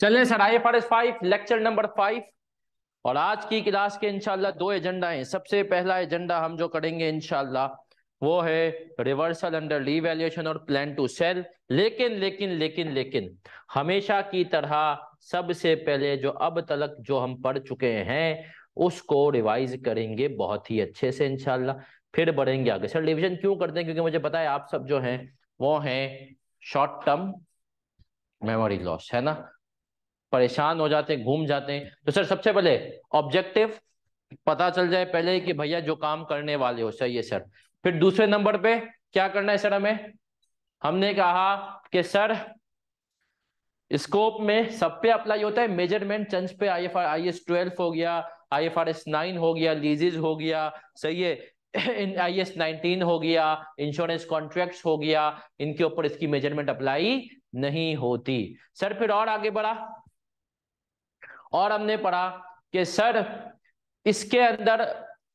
चले sir I for five lecture number five और आज की क्लास के इनशाला दो एजेंडा हैं सबसे पहला एजेंडा हम जो करेंगे इनशाला वो है रिवर्सल अंडर रिवैल्यूएशन और प्लान टू सेल लेकिन लेकिन लेकिन लेकिन हमेशा की तरह सबसे पहले जो अब तक जो हम पढ़ चुके हैं उसको रिवाइज करेंगे बहुत ही अच्छे से इनशाला फिर बढ़ेंगे आगे सर डिविजन क्यों करते हैं क्योंकि मुझे पता है आप सब जो हैं वो हैं शॉर्ट टर्म मेमोरी लॉस है ना परेशान हो जाते हैं घूम जाते हैं तो सर सबसे पहले ऑब्जेक्टिव पता चल जाए पहले कि भैया जो काम करने वाले हो चाहिए सर फिर दूसरे नंबर पे क्या करना है सर हमें हमने कहा कि सर स्कोप में सब पे अप्लाई होता है मेजरमेंट चंच पे I F R I S twelve हो गया I F R S nine हो गया लीजिज हो गया सही है इन आई एस नाइनटीन हो गया इंश्योरेंस कॉन्ट्रैक्ट हो गया इनके ऊपर इसकी मेजरमेंट अप्लाई नहीं होती सर फिर और आगे बढ़ा और हमने पढ़ा कि सर इसके अंदर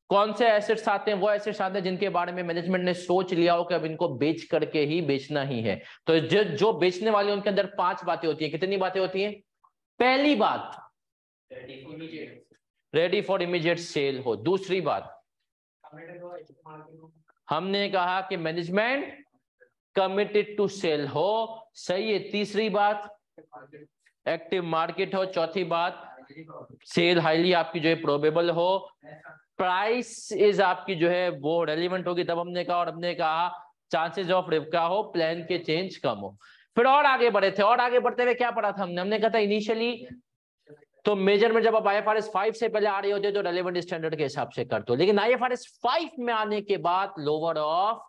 कौन से एसेट्स आते हैं वो एसेट्स आते हैं जिनके बारे में मैनेजमेंट ने सोच लिया हो कि अब इनको बेच करके ही बेचना ही है तो जो जो बेचने वाले उनके अंदर पांच बातें होती हैं कितनी बातें होती हैं पहली बात रेडी फॉर इमीजिएट सेल हो दूसरी बात हमने कहा कि मैनेजमेंट कमिटेड टू सेल हो सही है तीसरी बात एक्टिव मार्केट हो चौथी बात सेल हाईली आपकी जो है प्रोबेबल हो प्राइस इज आपकी जो है वो रेलिवेंट होगी तब हमने कहा और हमने कहा चांसेस ऑफ रिपका हो प्लान के चेंज कम हो फिर और आगे बढ़े थे और आगे बढ़ते हुए क्या पढ़ा था हमने हमने कहा था इनिशियली तो मेजरमेंट जब आप I F R S five से पहले आ रहे होते तो रेलिवेंट स्टैंडर्ड के हिसाब से कर दो लेकिन I F R S five में आने के बाद lower of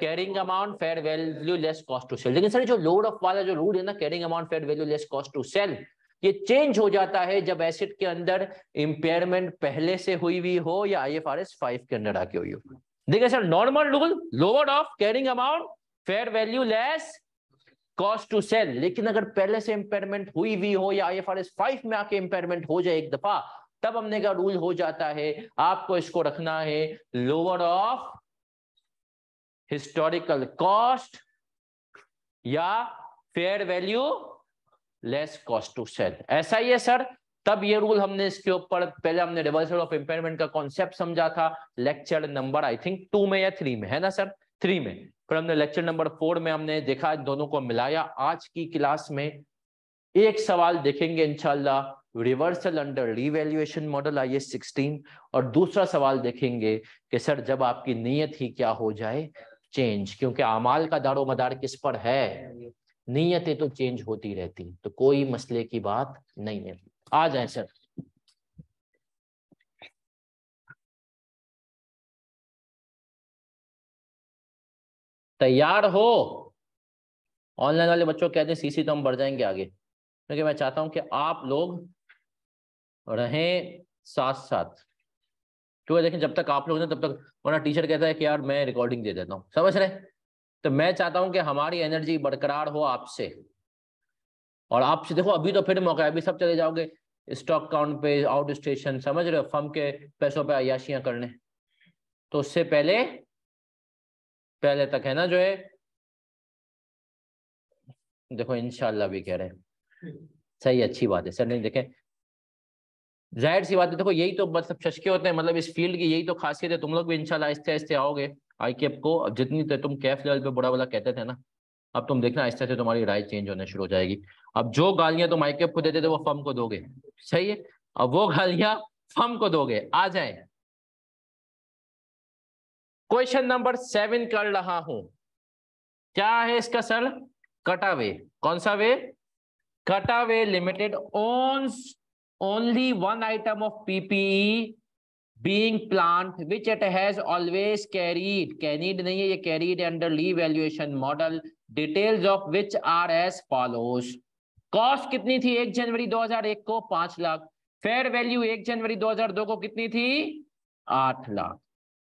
carrying amount fair value less cost to sell लेकिन सर जो लोअर ऑफ वाला जो रूल है ना carrying amount fair value less cost to sell ये चेंज हो जाता है जब एसेट के अंदर इंपेयरमेंट पहले से हुई हुई हो या I F R S five के अंदर आके हुई हो देखिए sir normal rule lower of carrying amount fair value less cost to sell लेकिन अगर पहले से इंपेयरमेंट हुई हुई हो या I F R S five में आके इंपेयरमेंट हो जाए एक दफा तब हमने का रूल हो जाता है आपको इसको रखना है लोअर ऑफ हिस्टोरिकल कॉस्ट या fair value less cost to sell ऐसा ही है सर तब ये रूल हमने इसके ऊपर पहले हमने रिवर्सल ऑफ इंपेयरमेंट का कॉन्सेप्ट समझा था lecture number I think two में या थ्री में है ना सर थ्री में फिर हमने लेक्चर नंबर फोर में हमने देखा इन दोनों को मिलाया आज की क्लास में एक सवाल देखेंगे इनशाला reversal under revaluation model I S sixteen और दूसरा सवाल देखेंगे कि सर जब आपकी नीयत ही क्या हो जाए चेंज क्योंकि अमाल का दारो मदार किस पर है नीयतें तो चेंज होती रहती तो कोई मसले की बात नहीं है आ जाए सर तैयार हो ऑनलाइन वाले बच्चों कहते हैं सीसी तो हम बढ़ जाएंगे आगे क्योंकि मैं चाहता हूं कि आप लोग रहें साथ साथ क्योंकि देखें जब तक आप लोग ना तब तक वरना टीचर कहता है कि यार मैं रिकॉर्डिंग दे देता हूँ समझ रहे तो मैं चाहता हूं कि हमारी एनर्जी बरकरार हो आपसे और आपसे देखो अभी तो फिर मौका है अभी सब चले जाओगे स्टॉक काउंट पे आउट स्टेशन समझ रहे हो फर्म के पैसों पे अयाशियां करने तो उससे पहले पहले तक है ना जो है देखो इनशाला भी कह रहे हैं सही अच्छी बात है सर नहीं देखें जाहिर सी बात है देखो यही तो मतलब शशके होते हैं मतलब इस फील्ड की यही तो खासियत है तुम लोग भी इनशाला आहिस्ते आहिस्ते आओगे आई के को अब जितनी तो तुम कैफ लेवल पे बड़ा बड़ा कहते थे ना अब तुम देखना आहिस्ते आहिस्ते तुम्हारी राय चेंज होने शुरू हो जाएगी अब जो गालियां तुम आई को देते थे वो फम को दोगे सही है अब वो गालियां फम को दोगे आ जाए क्वेश्चन नंबर सेवन कर रहा हूं क्या है इसका सर कटा वे कौन सा वे Cutaway Limited own only one item of PPE being plant which it has always carried कैनीड नहीं है ये carried under revaluation model details of which are as follows cost कितनी थी एक जनवरी दो हजार एक को पांच लाख फेयर वैल्यू एक जनवरी दो हजार दो को कितनी थी आठ लाख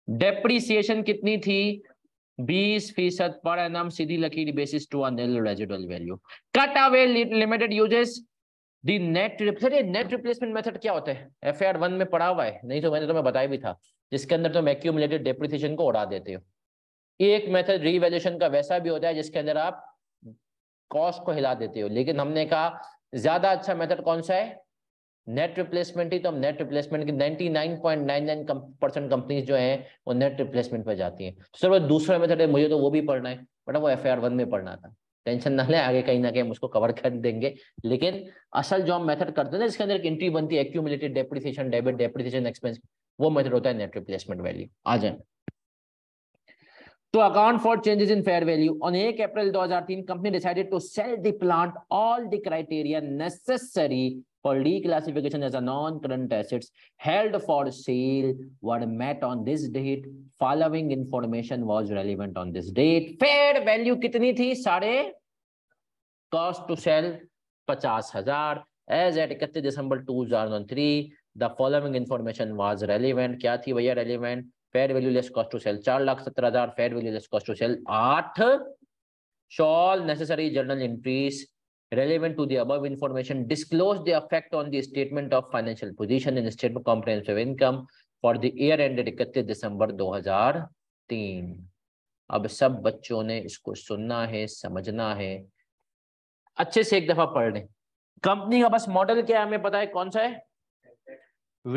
डेप्रीसिएशन कितनी थी 20 फीसद पर एनम सीधी लकीर basis to a nil residual value Cutaway Limited uses the net net replacement method क्या होता है एफ आर वन में पड़ा हुआ है नहीं तो मैंने तुम्हें तो बताया भी था जिसके अंदर तुम एक्यूमुलेटेड डेप्रिसिएशन को उड़ा देते हो एक मेथड रीवैल्यूएशन का वैसा भी होता है जिसके अंदर आप कॉस्ट को हिला देते हो लेकिन हमने कहा ज्यादा अच्छा मेथड कौन सा है नेट रिप्लेसमेंट ही तो हम नेट रिप्लेसमेंट की 99.99 परसेंट कंपनीज जो है वो नेट रिप्लेसमेंट पर जाती हैं तो सर वो दूसरा मेथड है मुझे तो वो भी पढ़ना है बट वो एफ वन में पढ़ना था टेंशन ना ले आगे कहीं ना कहीं उसको कवर कर देंगे लेकिन असल जो हम मेथड करते हैं ना इसके अंदर एक एंट्री बनती है accumulated depreciation debit depreciation expense वो मेथड होता है नेट रिप्लेसमेंट वैल्यू आ जाए तो account for changes in fair value on एक April 2003 company decided to sell the plant all the criteria necessary for reclassification as a non-current assets held for sale were met on this date. Following information was relevant on this date. Fair value कितनी थी? साढ़े cost to sell पचास हजार as at इकतीस दिसंबर 2003 the following information was relevant क्या थी भैया relevant fair value less cost to sell चार लाख सत्रह हजार fair value less cost to sell आठ shall necessary journal entries relevant to the above information disclose the effect on the statement of financial position in the statement of comprehensive income for the year ended 31 december 2003 अब सब बच्चों ने इसको सुनना है समझना है अच्छे से एक दफा पढ़ लें कंपनी का बस मॉडल क्या है हमें पता है कौन सा है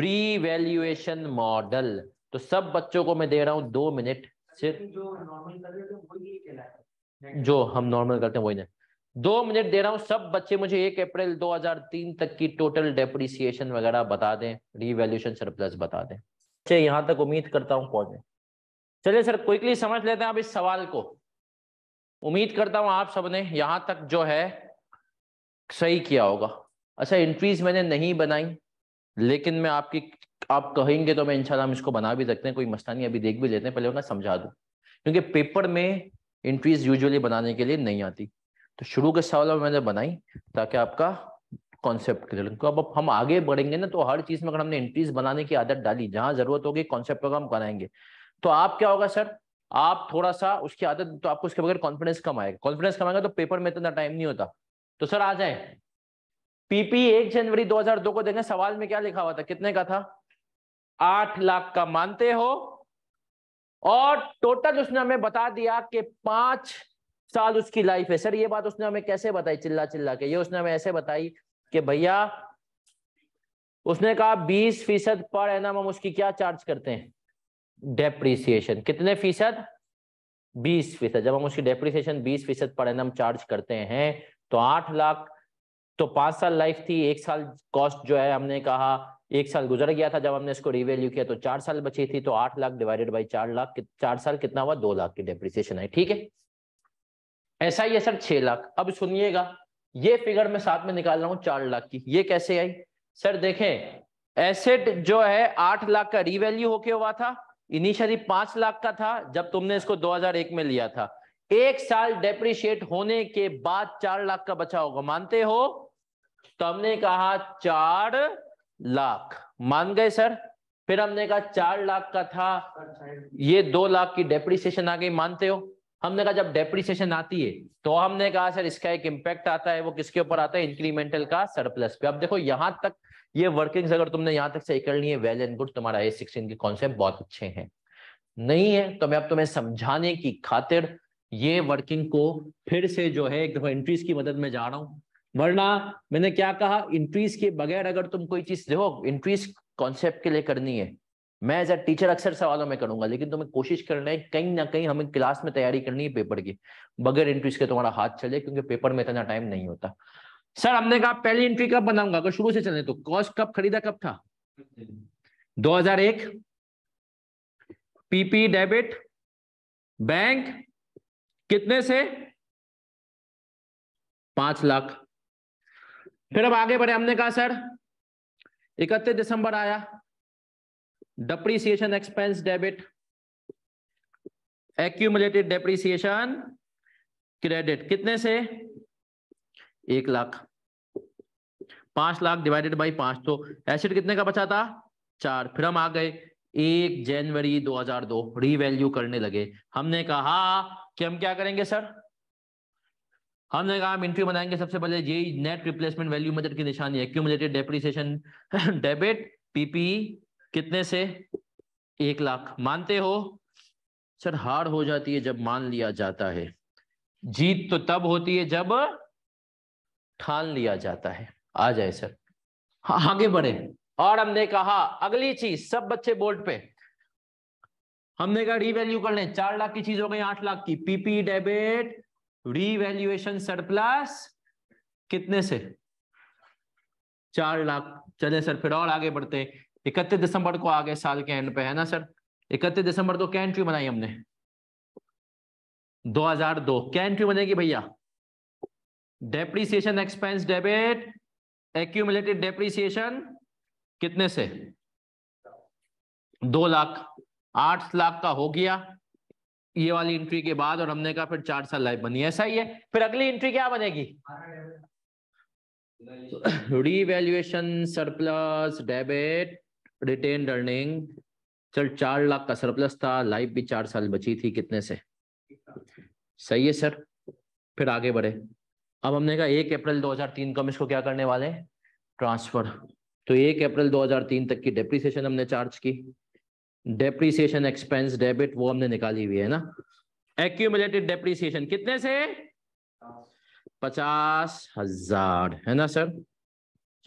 रीवैल्यूएशन मॉडल तो सब बच्चों को मैं दे रहा हूं दो मिनट सिर्फ जो हम नॉर्मल करते हैं वही नहीं दो मिनट दे रहा हूं सब बच्चे मुझे एक अप्रैल 2003 तक की टोटल डेप्रिसिएशन वगैरह बता दें सर सरप्लस बता दें चलिए यहां तक उम्मीद करता हूं पहुंचे चलिए सर क्विकली समझ लेते हैं आप इस सवाल को उम्मीद करता हूं आप सबने यहां तक जो है सही किया होगा अच्छा इंट्रीज मैंने नहीं बनाई लेकिन मैं आपकी आप कहेंगे तो मैं इंशाल्लाह हम इसको बना भी सकते हैं कोई मसला नहीं अभी देख भी लेते हैं पहले मैं समझा दूं क्योंकि पेपर में इंट्रीज यूजुअली बनाने के लिए नहीं आती तो शुरू के सवाल मैंने बनाई ताकि आपका कॉन्सेप्ट क्लियर तो अब हम आगे बढ़ेंगे ना तो हर चीज में अगर हमने एंट्रीज बनाने की आदत डाली जहां जरूरत होगी कॉन्सेप्ट हम बनाएंगे तो आप क्या होगा सर आप थोड़ा सा उसकी आदत तो आपको उसके बगैर कॉन्फिडेंस कम आएगा कॉन्फिडेंस कम आएगा तो पेपर में इतना टाइम नहीं होता तो सर आ जाए पीपी एक जनवरी 2002 को देखें सवाल में क्या लिखा हुआ था कितने का था आठ लाख का मानते हो और टोटल उसने हमें बता दिया कि पांच साल उसकी लाइफ है सर ये बात उसने हमें कैसे बताई चिल्ला चिल्ला के ये उसने हमें ऐसे बताई कि भैया उसने कहा बीस फीसद पर है ना हम उसकी क्या चार्ज करते हैं डेप्रीसिएशन कितने फीसद बीस फीसद जब हम उसकी डेप्रीसिएशन बीस फीसद पर एनम चार्ज करते हैं तो आठ लाख तो पांच साल लाइफ थी एक साल कॉस्ट जो है हमने कहा एक साल गुजर गया था जब हमने इसको रिवेल्यू किया तो चार साल बची थी तो आठ लाख डिवाइडेड बाई चार लाख चार साल कितना हुआ दो लाख की डेप्रिसिएशन है ठीक है ऐसा ही है सर छह लाख अब सुनिएगा ये फिगर मैं साथ में निकाल रहा हूं चार लाख की ये कैसे आई सर देखें एसेट जो है आठ लाख का रिवैल्यू होके हुआ था इनिशियली पांच लाख का था जब तुमने इसको 2001 में लिया था एक साल डेप्रिशिएट होने के बाद चार लाख का बचा होगा मानते हो तो हमने कहा चार लाख मान गए सर फिर हमने कहा चार लाख का था ये दो लाख की डेप्रिसिएशन आ गई मानते हो हमने कहा जब डेप्रिसिएशन आती है तो हमने कहा सर इसका एक इम्पैक्ट आता है वो किसके ऊपर आता है इंक्रीमेंटल का सरप्लस पे अब देखो यहाँ तक ये वर्किंग्स अगर तुमने यहाँ तक सही कर ली है वेल एंड गुड तुम्हारा ए सिक्सटीन के कॉन्सेप्ट बहुत अच्छे हैं नहीं है तो मैं अब तुम्हें समझाने की खातिर ये वर्किंग को फिर से जो है एक दफा इंट्रीज की मदद में जा रहा हूं वरना मैंने क्या कहा इंट्रीज के बगैर अगर तुम कोई चीज देखो इंट्रीज कॉन्सेप्ट के लिए करनी है मैं एज ए टीचर अक्सर सवालों में करूंगा लेकिन तुम्हें कोशिश करना है कहीं ना कहीं हमें क्लास में तैयारी करनी है पेपर की बगैर एंट्री के तुम्हारा हाथ चले क्योंकि पेपर में इतना टाइम नहीं होता सर हमने कहा पहली एंट्री कब बनाऊंगा अगर शुरू से चले तो कॉस्ट कब खरीदा कब था 2001 पीपी डेबिट बैंक कितने से पांच लाख फिर अब आगे बढ़े हमने कहा सर इकतीस दिसंबर आया depreciation expense debit accumulated depreciation credit कितने से एक लाख पांच लाख डिवाइडेड बाई पांच तो एसिड कितने का बचा था चार फिर हम आ गए एक जनवरी 2002 रीवैल्यू करने लगे हमने कहा कि हम क्या करेंगे सर हमने कहा हम इंट्री बनाएंगे सबसे पहले ये नेट रिप्लेसमेंट वैल्यू मेथड की निशानी है क्यूमुलेटेड डेप्रिसिएशन डेबिट पीपी कितने से एक लाख मानते हो सर हार हो जाती है जब मान लिया जाता है जीत तो तब होती है जब ठान लिया जाता है आ जाए सर हाँ, आगे बढ़े और हमने कहा अगली चीज सब बच्चे बोर्ड पे हमने कहा रीवैल्यू कर लें चार लाख की चीज हो गई आठ लाख की पीपी डेबिट रीवैल्यूएशन सरप्लस कितने से चार लाख चले सर फिर और आगे बढ़ते हैं इकतीस दिसंबर को आ गए साल के एंड पे है ना सर इकतीस दिसंबर को क्या एंट्री बनाई हमने 2002 क्या एंट्री बनेगी भैया depreciation expense debit accumulated depreciation कितने से दो लाख आठ लाख का हो गया ये वाली एंट्री के बाद और हमने कहा फिर चार साल लाइफ बनी ऐसा ही है फिर अगली एंट्री क्या बनेगी revaluation surplus debit retain earning चल चार लाख का सरप्लस था लाइफ भी चार साल बची थी कितने से सही है सर फिर आगे बढ़े अब हमने कहा एक अप्रैल 2003 को हम इसको क्या करने वाले ट्रांसफर तो एक अप्रैल 2003 तक की डेप्रीसिएशन हमने चार्ज की डेप्रीसिएशन एक्सपेंस डेबिट वो हमने निकाली हुई है ना एक्यूमुलेटेड डेप्रीसिएशन कितने से पचास हजार है ना सर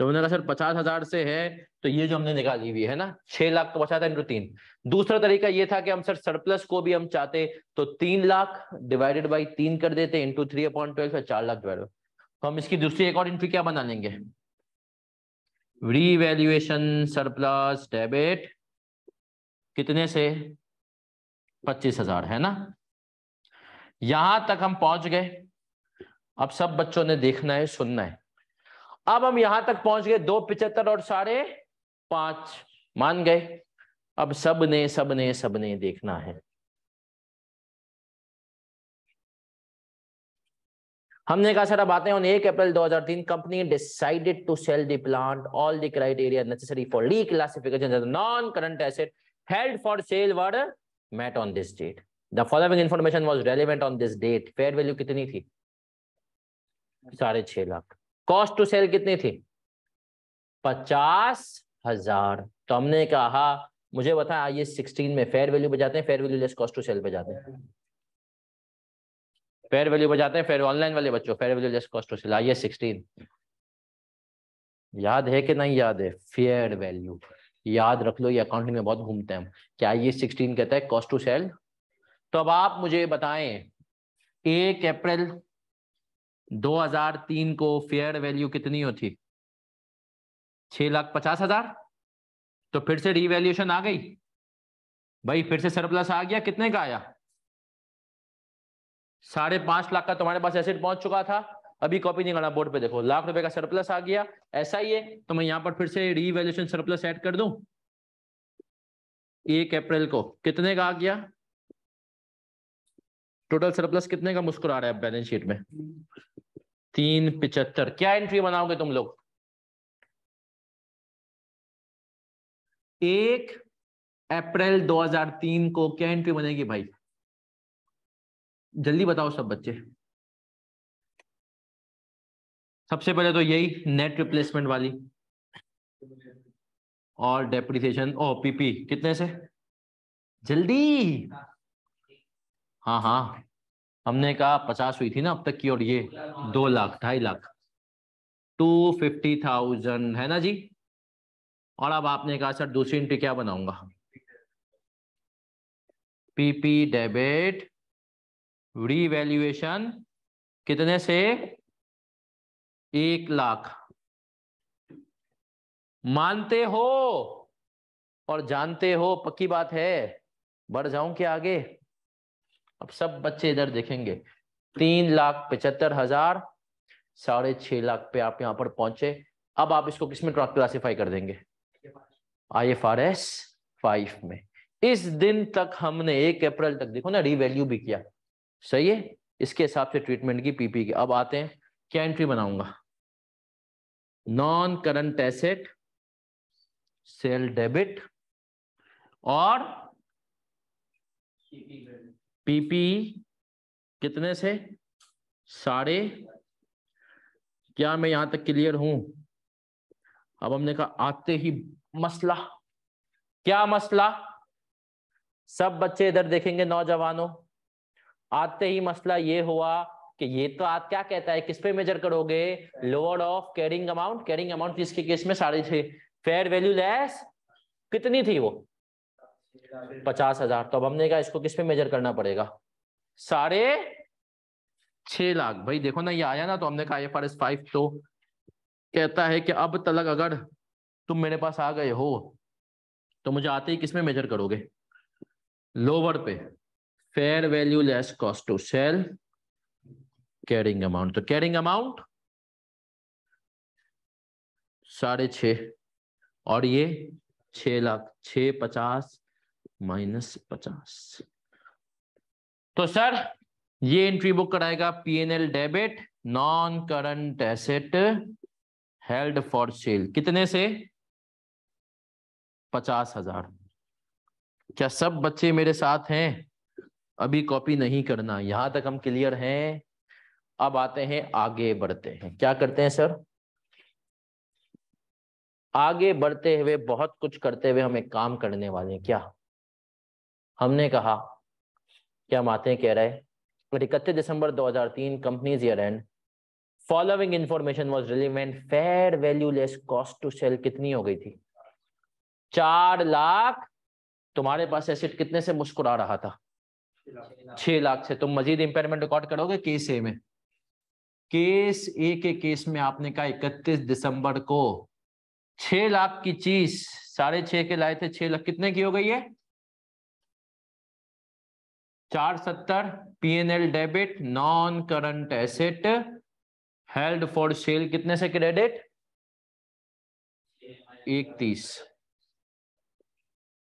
जब मैंने कहा सर पचास हजार से है तो ये जो हमने निकाली हुई है ना छह लाख तो बचाता इंटू तीन दूसरा तरीका ये था कि हम सर सरप्लस को भी हम चाहते तो तीन लाख डिवाइडेड बाई तीन कर देते इंटू थ्री अपॉइंट ट्वेल्व चार लाख ट्वेल्व तो हम इसकी दूसरी एक और इंट्री क्या बना लेंगे रीवैल्यूएशन सरप्लस डेबिट कितने से पच्चीस हजार है ना यहां तक हम पहुंच गए अब सब बच्चों ने देखना है सुनना है अब हम यहां तक पहुंच गए दो पिचहत्तर और साढ़े पांच मान गए अब सबने सबने सबने देखना है हमने कहा सर अब आते हैं ऑन एक April 2003 company decided to sell the plant all the criteria necessary for classification non current asset for sale were met on this date the following information was relevant on this date fair value कितनी थी साढ़े छह lakh cost to sell कितनी थी पचास हजार तो हमने कहा मुझे बताया आइए सिक्सटीन में फेयर वैल्यू बजाते हैं fair value less cost to sell पे जाते हैं फेयर वैल्यू बजाते हैं फेयर ऑनलाइन वाले बच्चों fair value less cost to sell आइए सिक्सटीन याद है कि नहीं याद है फेयर वैल्यू याद रख लो ये अकाउंटिंग में बहुत घूमते हैं हम क्या ये सिक्सटीन कहता है कॉस्ट टू सेल तो अब आप मुझे बताएं एक अप्रैल 2003 को फेयर वैल्यू कितनी होती छह लाख पचास हजार तो फिर से रीवैल्यूएशन आ गई भाई फिर से सरप्लस आ गया कितने का आया साढ़े पांच लाख का तुम्हारे पास एसेट पहुंच चुका था अभी कॉपी नहीं करना बोर्ड पे देखो लाख रुपए का सरप्लस आ गया ऐसा ही है तो मैं यहां पर फिर से रीवैल्यूएशन सरप्लस ऐड कर दू एक अप्रैल को कितने का आ गया टोटल सरप्लस कितने का मुस्कुरा रहा है बैलेंस शीट में तीन पिचहत्तर क्या एंट्री बनाओगे तुम लोग एक अप्रैल 2003 को क्या एंट्री बनेगी भाई जल्दी बताओ सब बच्चे सबसे पहले तो यही नेट रिप्लेसमेंट वाली और डेप्रिसिएशन ओ पीपी कितने से जल्दी हाँ हाँ हमने कहा पचास हुई थी ना अब तक की और ये दो लाख ढाई लाख टू फिफ्टी थाउजेंड है ना जी और अब आपने कहा सर दूसरी एंट्री क्या बनाऊंगा पीपी डेबिट रीवैल्यूएशन कितने से एक लाख मानते हो और जानते हो पक्की बात है बढ़ जाऊं क्या आगे अब सब बच्चे इधर देखेंगे तीन लाख पचहत्तर हजार साढ़े छह लाख पे आप यहाँ पर पहुंचे अब आप इसको किसमें क्लासीफाई कर देंगे I F R S five में इस दिन तक हमने एक अप्रैल तक देखो ना रिवैल्यू भी किया सही है इसके हिसाब से ट्रीटमेंट की पीपी की अब आते हैं क्या एंट्री बनाऊंगा non current asset sale debit और पीपी कितने से साढ़े क्या मैं यहां तक क्लियर हूं अब हमने कहा आते ही मसला क्या मसला सब बच्चे इधर देखेंगे नौजवानों आते ही मसला ये हुआ कि ये तो आप क्या कहता है किस पे मेजर करोगे lower of carrying amount carrying amount किसके केस में साढ़े छह फेयर वैल्यू लेस कितनी थी वो पचास हजार तो अब हमने कहा इसको किस पे मेजर करना पड़ेगा साढ़े छह लाख भाई देखो ना ये आया ना तो हमने कहा एफ आर एस फाइव तो कहता है कि अब तलक अगर तुम मेरे पास आ गए हो तो मुझे आते ही किस में मेजर करोगे लोवर पे fair value less cost to sell carrying amount तो कैरिंग अमाउंट साढ़े छ और ये छ लाख छ पचास माइनस पचास तो सर ये एंट्री बुक कराएगा PNL debit non current asset held for sale कितने से पचास हजार क्या सब बच्चे मेरे साथ हैं अभी कॉपी नहीं करना यहां तक हम क्लियर हैं अब आते हैं आगे बढ़ते हैं क्या करते हैं सर आगे बढ़ते हुए बहुत कुछ करते हुए हम एक काम करने वाले हैं क्या हमने कहा क्या माते कह रहे हैं इकतीस दिसंबर 2003 company's year end following information was relevant fair value less cost to sell कितनी हो गई थी चार लाख तुम्हारे पास एसेट कितने से मुस्कुरा रहा था छह लाख से तुम मजीद इंपेयरमेंट रिकॉर्ड करोगे केस ए में केस ए के केस में आपने कहा इकतीस दिसंबर को छह लाख की चीज साढ़े छह के लाए थे छह लाख कितने की हो गई है चार सत्तर P N L debit non current asset held for sale कितने से क्रेडिट इकतीस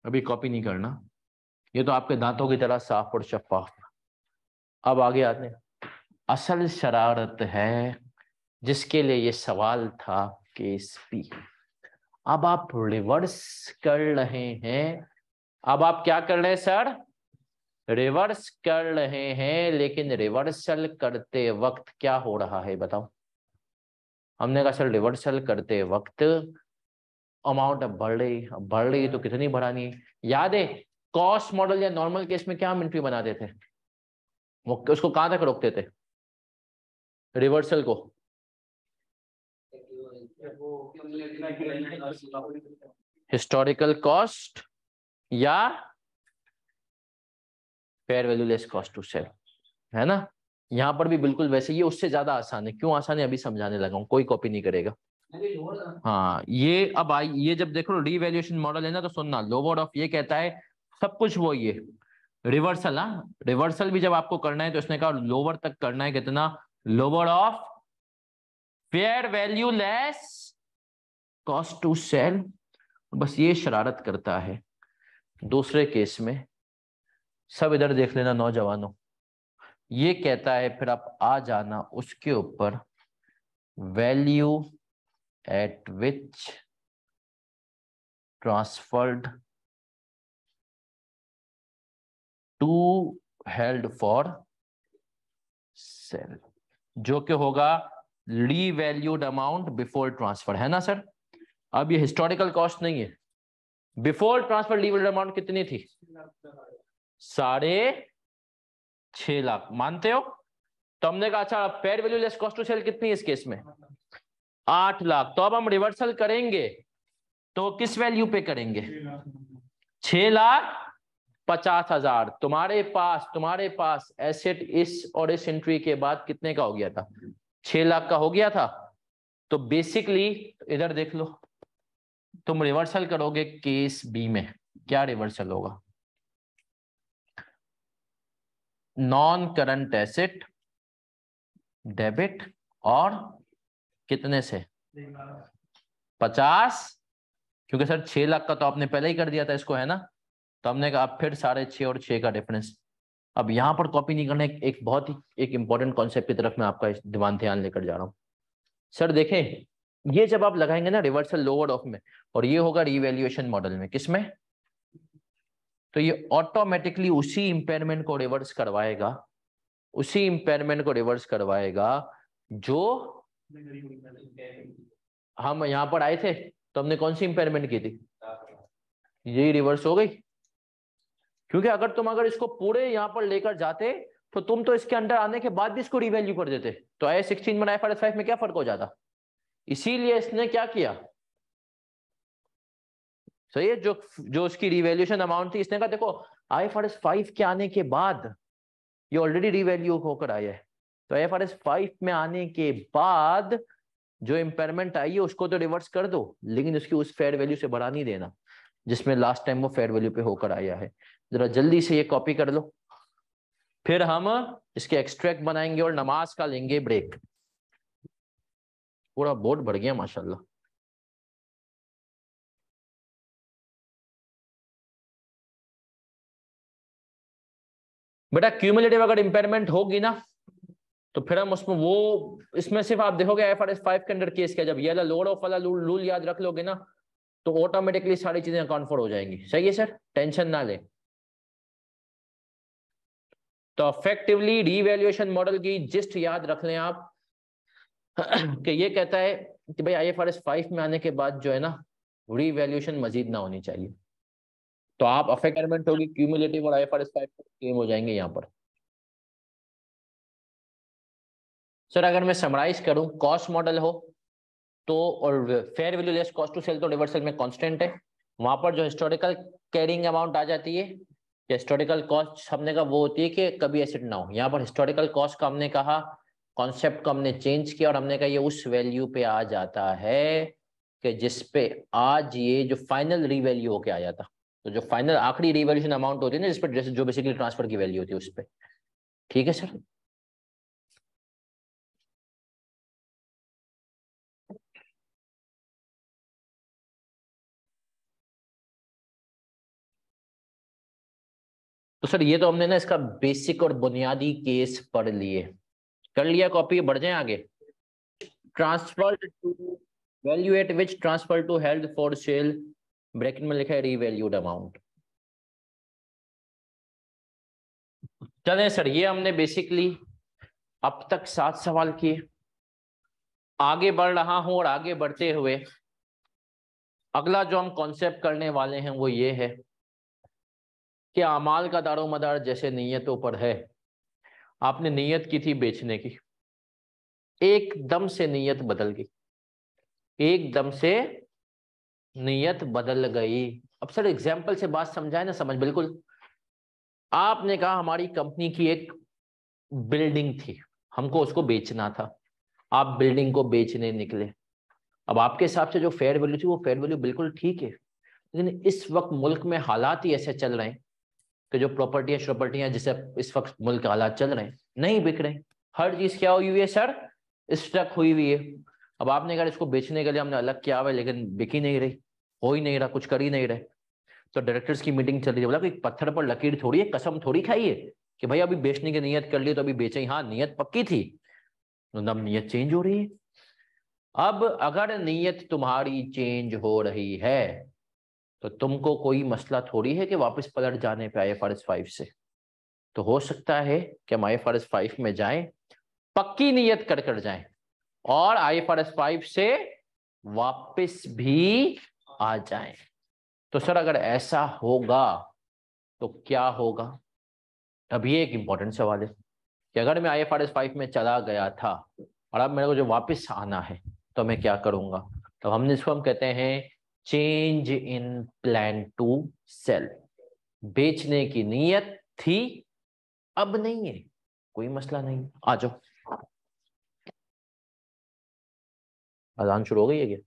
अभी कॉपी नहीं करना ये तो आपके दांतों की तरह साफ और शफाफ अब आगे आते हैं असल शरारत है जिसके लिए ये सवाल था केस पी अब आप रिवर्स कर रहे हैं अब आप क्या कर रहे हैं सर रिवर्स कर रहे हैं लेकिन रिवर्सल करते वक्त क्या हो रहा है बताओ हमने कहा सर रिवर्सल करते वक्त अमाउंट अब बढ़ रही अब बढ़ रही तो कितनी बढ़ानी है याद है कॉस्ट मॉडल या नॉर्मल केस में क्या हम एंट्री बनाते थे उसको कहां तक रोकते थे रिवर्सल को हिस्टोरिकल कॉस्ट या fair value less cost to sell है ना यहाँ पर भी बिल्कुल वैसे ये उससे ज्यादा आसान है क्यों आसान है अभी समझाने लगा हूँ कोई कॉपी नहीं करेगा हाँ ये अब आई ये जब देखो रिवेल्यूशन मॉडल है ना तो सुनना लोवर ऑफ ये कहता है सब कुछ वो ये रिवर्सल हाँ रिवर्सल भी जब आपको करना है तो इसने कहा लोवर तक करना है कितना lower of fair value less cost to sell बस ये शरारत करता है दूसरे केस में सब इधर देख लेना नौजवानों ये कहता है फिर आप आ जाना उसके ऊपर value at which transferred to held for sale जो कि होगा री वैल्यूड अमाउंट बिफोर ट्रांसफर है ना सर अब ये हिस्टोरिकल कॉस्ट नहीं है before transfer revalued amount कितनी थी साढ़े छह लाख मानते हो तो हमने कहा अच्छा paid value less cost to sell कितनी है इस केस में आठ लाख तो अब हम रिवर्सल करेंगे तो किस वैल्यू पे करेंगे छह लाख पचास हजार तुम्हारे पास तुम्हारे पास एसेट इस और इस एंट्री के बाद कितने का हो गया था छह लाख का हो गया था तो बेसिकली इधर देख लो तुम रिवर्सल करोगे केस बी में क्या रिवर्सल होगा नॉन करंट एसेट डेबिट और कितने से पचास क्योंकि सर छह लाख का तो आपने पहले ही कर दिया था इसको है ना तो हमने कहा फिर साढ़े छः और छह का डिफरेंस अब यहां पर कॉपी नहीं करने एक, बहुत ही एक इंपॉर्टेंट कॉन्सेप्ट की तरफ मैं आपका दिमाग ध्यान लेकर जा रहा हूं सर देखें ये जब आप लगाएंगे ना रिवर्सल लोअर ऑफ में और ये होगा रिवेल्युएशन मॉडल में किसमें तो ये ऑटोमेटिकली उसी इंपेयरमेंट को रिवर्स करवाएगा उसी इंपेयरमेंट को रिवर्स करवाएगा जो हम यहां पर आए थे तो हमने कौन सी इंपेयरमेंट की थी ये रिवर्स हो गई क्योंकि अगर तुम अगर इसको पूरे यहां पर लेकर जाते तो तुम तो इसके अंडर आने के बाद भी इसको रिवैल्यू कर देते तो आई सिक्सटीन में आई फाइव में क्या फर्क हो जाता इसीलिए इसने क्या किया सही है जो जो उसकी रिवेल्यूशन अमाउंट थी इसने कहा देखो I F R S five के आने के बाद ये ऑलरेडी रिवेल्यू होकर आया है तो आई फॉर फाइव में आने के बाद जो इम्पेयरमेंट आई है उसको तो रिवर्स कर दो लेकिन उसकी उस फेयर वैल्यू से बढ़ा नहीं देना जिसमें लास्ट टाइम वो फेयर वैल्यू पे होकर आया है जरा जल्दी से ये कॉपी कर लो फिर हम इसके एक्सट्रैक्ट बनाएंगे और नमाज का लेंगे ब्रेक पूरा बोर्ड बढ़ गया माशाल्लाह बेटा क्यूमुलेटिव अगर इंपेयरमेंट होगी ना तो फिर हम उसमें वो इसमें सिर्फ आप देखोगे एफ आर एस फाइव के अंडर केस क्या जब ये लोड ऑफ वाला रूल याद रख लोगे ना तो ऑटोमेटिकली सारी चीजें अकाउंट फॉर हो जाएंगी सही है सर टेंशन ना ले तो इफेक्टिवली रीवैल्यूएशन मॉडल की जिस्ट याद रख लें आप कि ये कहता है कि भाई I F R S five में आने के बाद जो है ना रीवैल्यूएशन मजीद ना होनी चाहिए तो आप अफेक्टमेंट होगी क्यूमुलेटिव और आई एफ सेम हो जाएंगे यहाँ पर सर अगर मैं समराइज करूं कॉस्ट मॉडल हो तो और fair value less cost to sell तो रिवर्सल में कांस्टेंट है वहां पर जो हिस्टोरिकल कैरिंग अमाउंट आ जाती है हिस्टोरिकल कॉस्ट हमने का वो होती है कि कभी एसिड ना हो यहाँ पर हिस्टोरिकल कॉस्ट का हमने कहा कॉन्सेप्ट को हमने चेंज किया और हमने कहा ये उस वैल्यू पे आ जाता है कि जिस पे आज ये जो फाइनल रीवैल्यू होके आ जाता तो जो फाइनल आखिरी रिवॉल्यूशन अमाउंट होती है ना जिस पर जैसे जो बेसिकली ट्रांसफर की वैल्यू होती है उस पर ठीक है सर तो सर ये तो हमने ना इसका बेसिक और बुनियादी केस पढ़ लिए कर लिया कॉपी बढ़ जाए आगे transfer to value at which transfer to held for sale bracket में लिखा है रीवैल्यूड अमाउंट चले सर ये हमने बेसिकली अब तक सात सवाल किए आगे बढ़ रहा हूं और आगे बढ़ते हुए अगला जो हम कॉन्सेप्ट करने वाले हैं वो ये है कि अमाल का दारो मदार जैसे नीयतों पर है आपने नीयत की थी बेचने की एकदम से नीयत बदल गई एकदम से नियत बदल गई अब सर एग्जाम्पल से बात समझाए ना समझ बिल्कुल आपने कहा हमारी कंपनी की एक बिल्डिंग थी हमको उसको बेचना था आप बिल्डिंग को बेचने निकले अब आपके हिसाब से जो फेयर वैल्यू थी वो फेयर वैल्यू बिल्कुल ठीक है लेकिन इस वक्त मुल्क में हालात ही ऐसे चल रहे हैं कि जो प्रॉपर्टियां श्रॉपर्टियां जिसे इस वक्त मुल्क हालात चल रहे हैं नहीं बिक रहे हर चीज क्या हुई हुई है सर स्ट्रक हुई हुई है अब आपने कहा इसको बेचने के लिए हमने अलग किया हुआ है लेकिन बिकी नहीं रही हो ही नहीं रहा कुछ कर ही नहीं रहे तो डायरेक्टर्स की मीटिंग चल रही है बोला कि पत्थर पर लकीर थोड़ी है कसम थोड़ी खाई है कि भाई अभी बेचने की नीयत कर ली तो अभी बेचे हाँ नीयत पक्की थी तो अब नीयत चेंज हो रही है अब अगर नीयत तुम्हारी चेंज हो रही है तो तुमको कोई मसला थोड़ी है कि वापस पलट जाने पे I F R S five से तो हो सकता है कि हम I F R S five में जाए पक्की नीयत कर कर जाए और I F R S five से वापस भी आ जाए तो सर अगर ऐसा होगा तो क्या होगा अब ये एक इंपॉर्टेंट सवाल है कि अगर मैं I F R S five में चला गया था और अब मेरे को जो वापस आना है तो मैं क्या करूंगा तो हमने इसको हम कहते हैं change in plan to sell बेचने की नीयत थी अब नहीं है कोई मसला नहीं आ जाओ अजान शुरू हो गई है क्या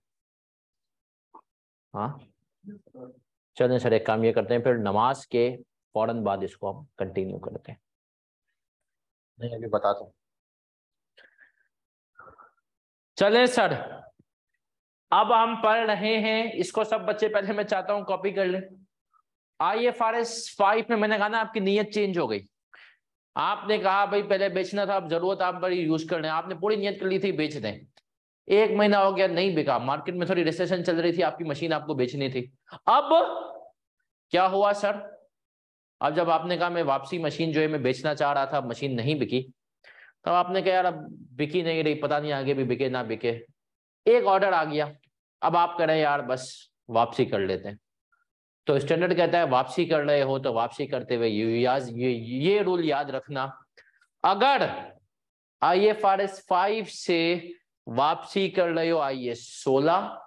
हाँ चलें सर एक काम ये करते हैं फिर नमाज के फौरन बाद इसको हम कंटिन्यू करते हैं नहीं अभी बताता हूँ चले सर अब हम पढ़ रहे हैं इसको सब बच्चे पहले मैं चाहता हूँ कॉपी कर ले I F R S five में मैंने कहा ना आपकी नीयत चेंज हो गई आपने कहा भाई पहले बेचना था अब जरूरत आप बड़ी यूज कर रहे हैं आपने पूरी नीयत कर ली थी बेच दें एक महीना हो गया नहीं बिका मार्केट में थोड़ी रिसेशन चल रही थी आपकी मशीन आपको बेचनी थी अब क्या हुआ सर अब जब आपने कहा मैं वापसी मशीन जो है मैं बेचना चाह रहा था मशीन नहीं बिकी तब तो आपने कहा यार अब बिकी नहीं रही पता नहीं आगे भी बिके ना बिके एक ऑर्डर आ गया अब आप करें यार बस वापसी कर लेते हैं तो स्टैंडर्ड कहता है वापसी कर रहे हो तो वापसी करते हुए ये ये रूल याद रखना अगर I F R S five से वापसी कर रहे हो आई एस सोलह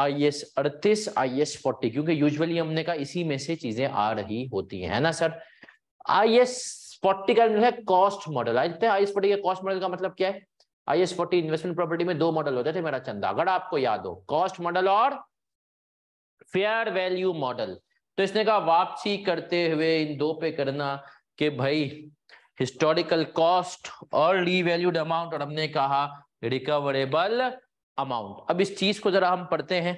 आई एस अड़तीस आई एस फोर्टी क्योंकि यूजुअली हमने कहा इसी में से चीजें आ रही होती हैं है ना सर आई एस फोर्टी का मतलब है कॉस्ट मॉडल आज I S forty cost model का मतलब क्या है I S forty investment property में दो मॉडल होते थे मेरा चंदा अगर आपको याद हो कॉस्ट मॉडल और फेयर वैल्यू मॉडल तो इसने कहा वापसी करते हुए इन दो पे करना कि भाई हिस्टोरिकल कॉस्ट और रीवैल्यूड अमाउंट और हमने कहा रिकवरेबल अमाउंट अब इस चीज को जरा हम पढ़ते हैं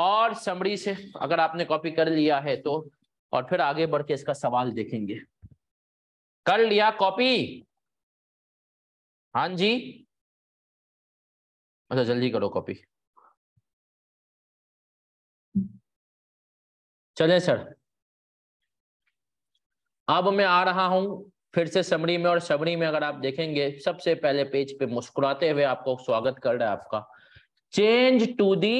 और समरी से अगर आपने कॉपी कर लिया है तो और फिर आगे बढ़ के इसका सवाल देखेंगे कर लिया कॉपी हाँ जी अच्छा जल्दी करो कॉपी चले सर अब मैं आ रहा हूं फिर से समरी में और समरी में अगर आप देखेंगे सबसे पहले पेज पे मुस्कुराते हुए आपको स्वागत कर रहा है आपका change to the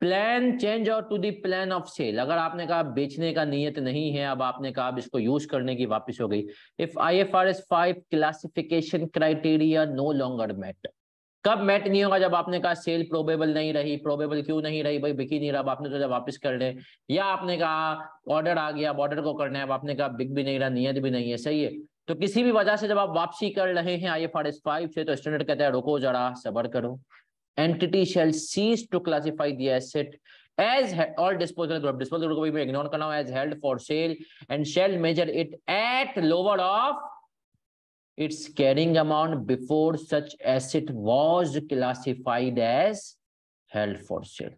plan change और to the plan of sale अगर आपने कहा बेचने का नियत नहीं है अब आपने कहा अब इसको यूज करने की वापस हो गई if I F R S five classification criteria no longer met कब मैट नहीं होगा जब आपने कहा सेल प्रोबेबल नहीं रही प्रोबेबल क्यों नहीं रही भाई बिकी नहीं रहा आपने तो जब वापस कर ले या आपने कहा ऑर्डर आ गया ऑर्डर को करना है आपने कहा बिक भी नहीं रहा नियत भी नहीं है सही है तो किसी भी वजह से जब आप वापसी कर रहे हैं I F R S five से तो स्टैंडर्ड कहता है रुको जरा सबर करो entity shall cease to classify the asset as all disposal group disposal group को भी इग्नोर करना है as held for sale and shall measure it at lower of its carrying amount before such asset was classified as held for sale.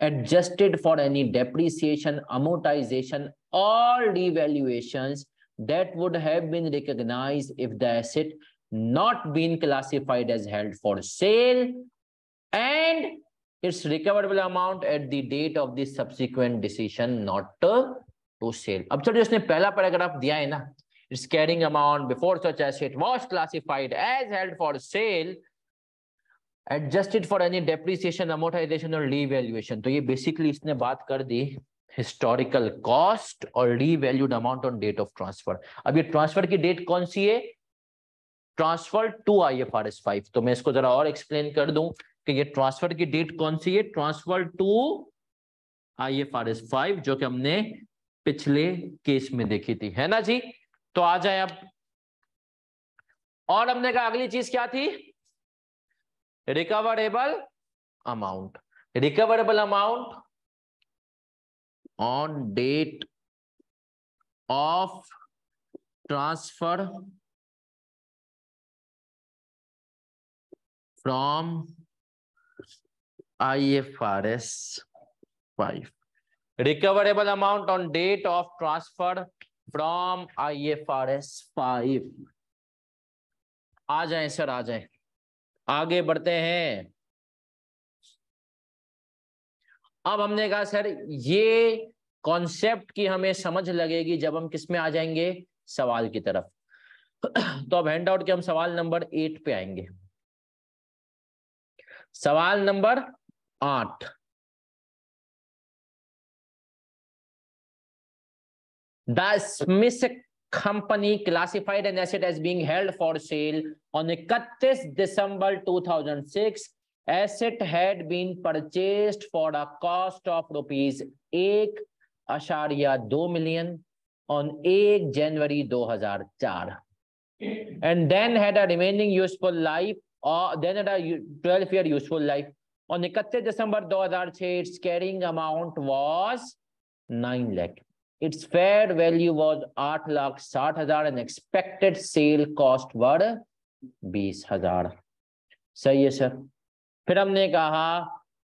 Adjusted for any depreciation, amortization, or revaluations that would have been recognized if the asset not been classified as held for sale and its recoverable amount at the date of the subsequent decision not to, to sale. अब चलो paragraph its carrying amount before such asset was classified as held for sale adjusted for any depreciation amortization or revaluation तो ye basically isne baat kar di historical cost or revalued amount on date of transfer ab ye transfer ki date kaun si hai transfer to I F R S five तो मैं इसको जरा और explain कर दूं कि ये transfer की डेट कौन सी है transfer to I F R S five जो कि हमने पिछले केस में देखी थी है ना जी तो आ जाए अब और हमने कहा अगली चीज क्या थी recoverable amount recoverable amount on date of transfer from I F R S five recoverable amount on date of transfer from I F R S five आ जाए सर आ जाए आगे बढ़ते हैं अब हमने कहा सर ये कॉन्सेप्ट की हमें समझ लगेगी जब हम किस में आ जाएंगे सवाल की तरफ तो अब हैंड आउट के हम सवाल नंबर एट पे आएंगे सवाल नंबर आठ The Smith company classified an asset as being held for sale on 31 December 2006. Asset had been purchased for a cost of rupees 1.2 million on 1 January 2004 and then had a remaining useful life or uh, then had a 12 year useful life on 31 December 2006 its carrying amount was 9 lakh Its fair value was 8 lakh 60 हजार and expected sale cost were 20 हजार सही है sir फिर हमने कहा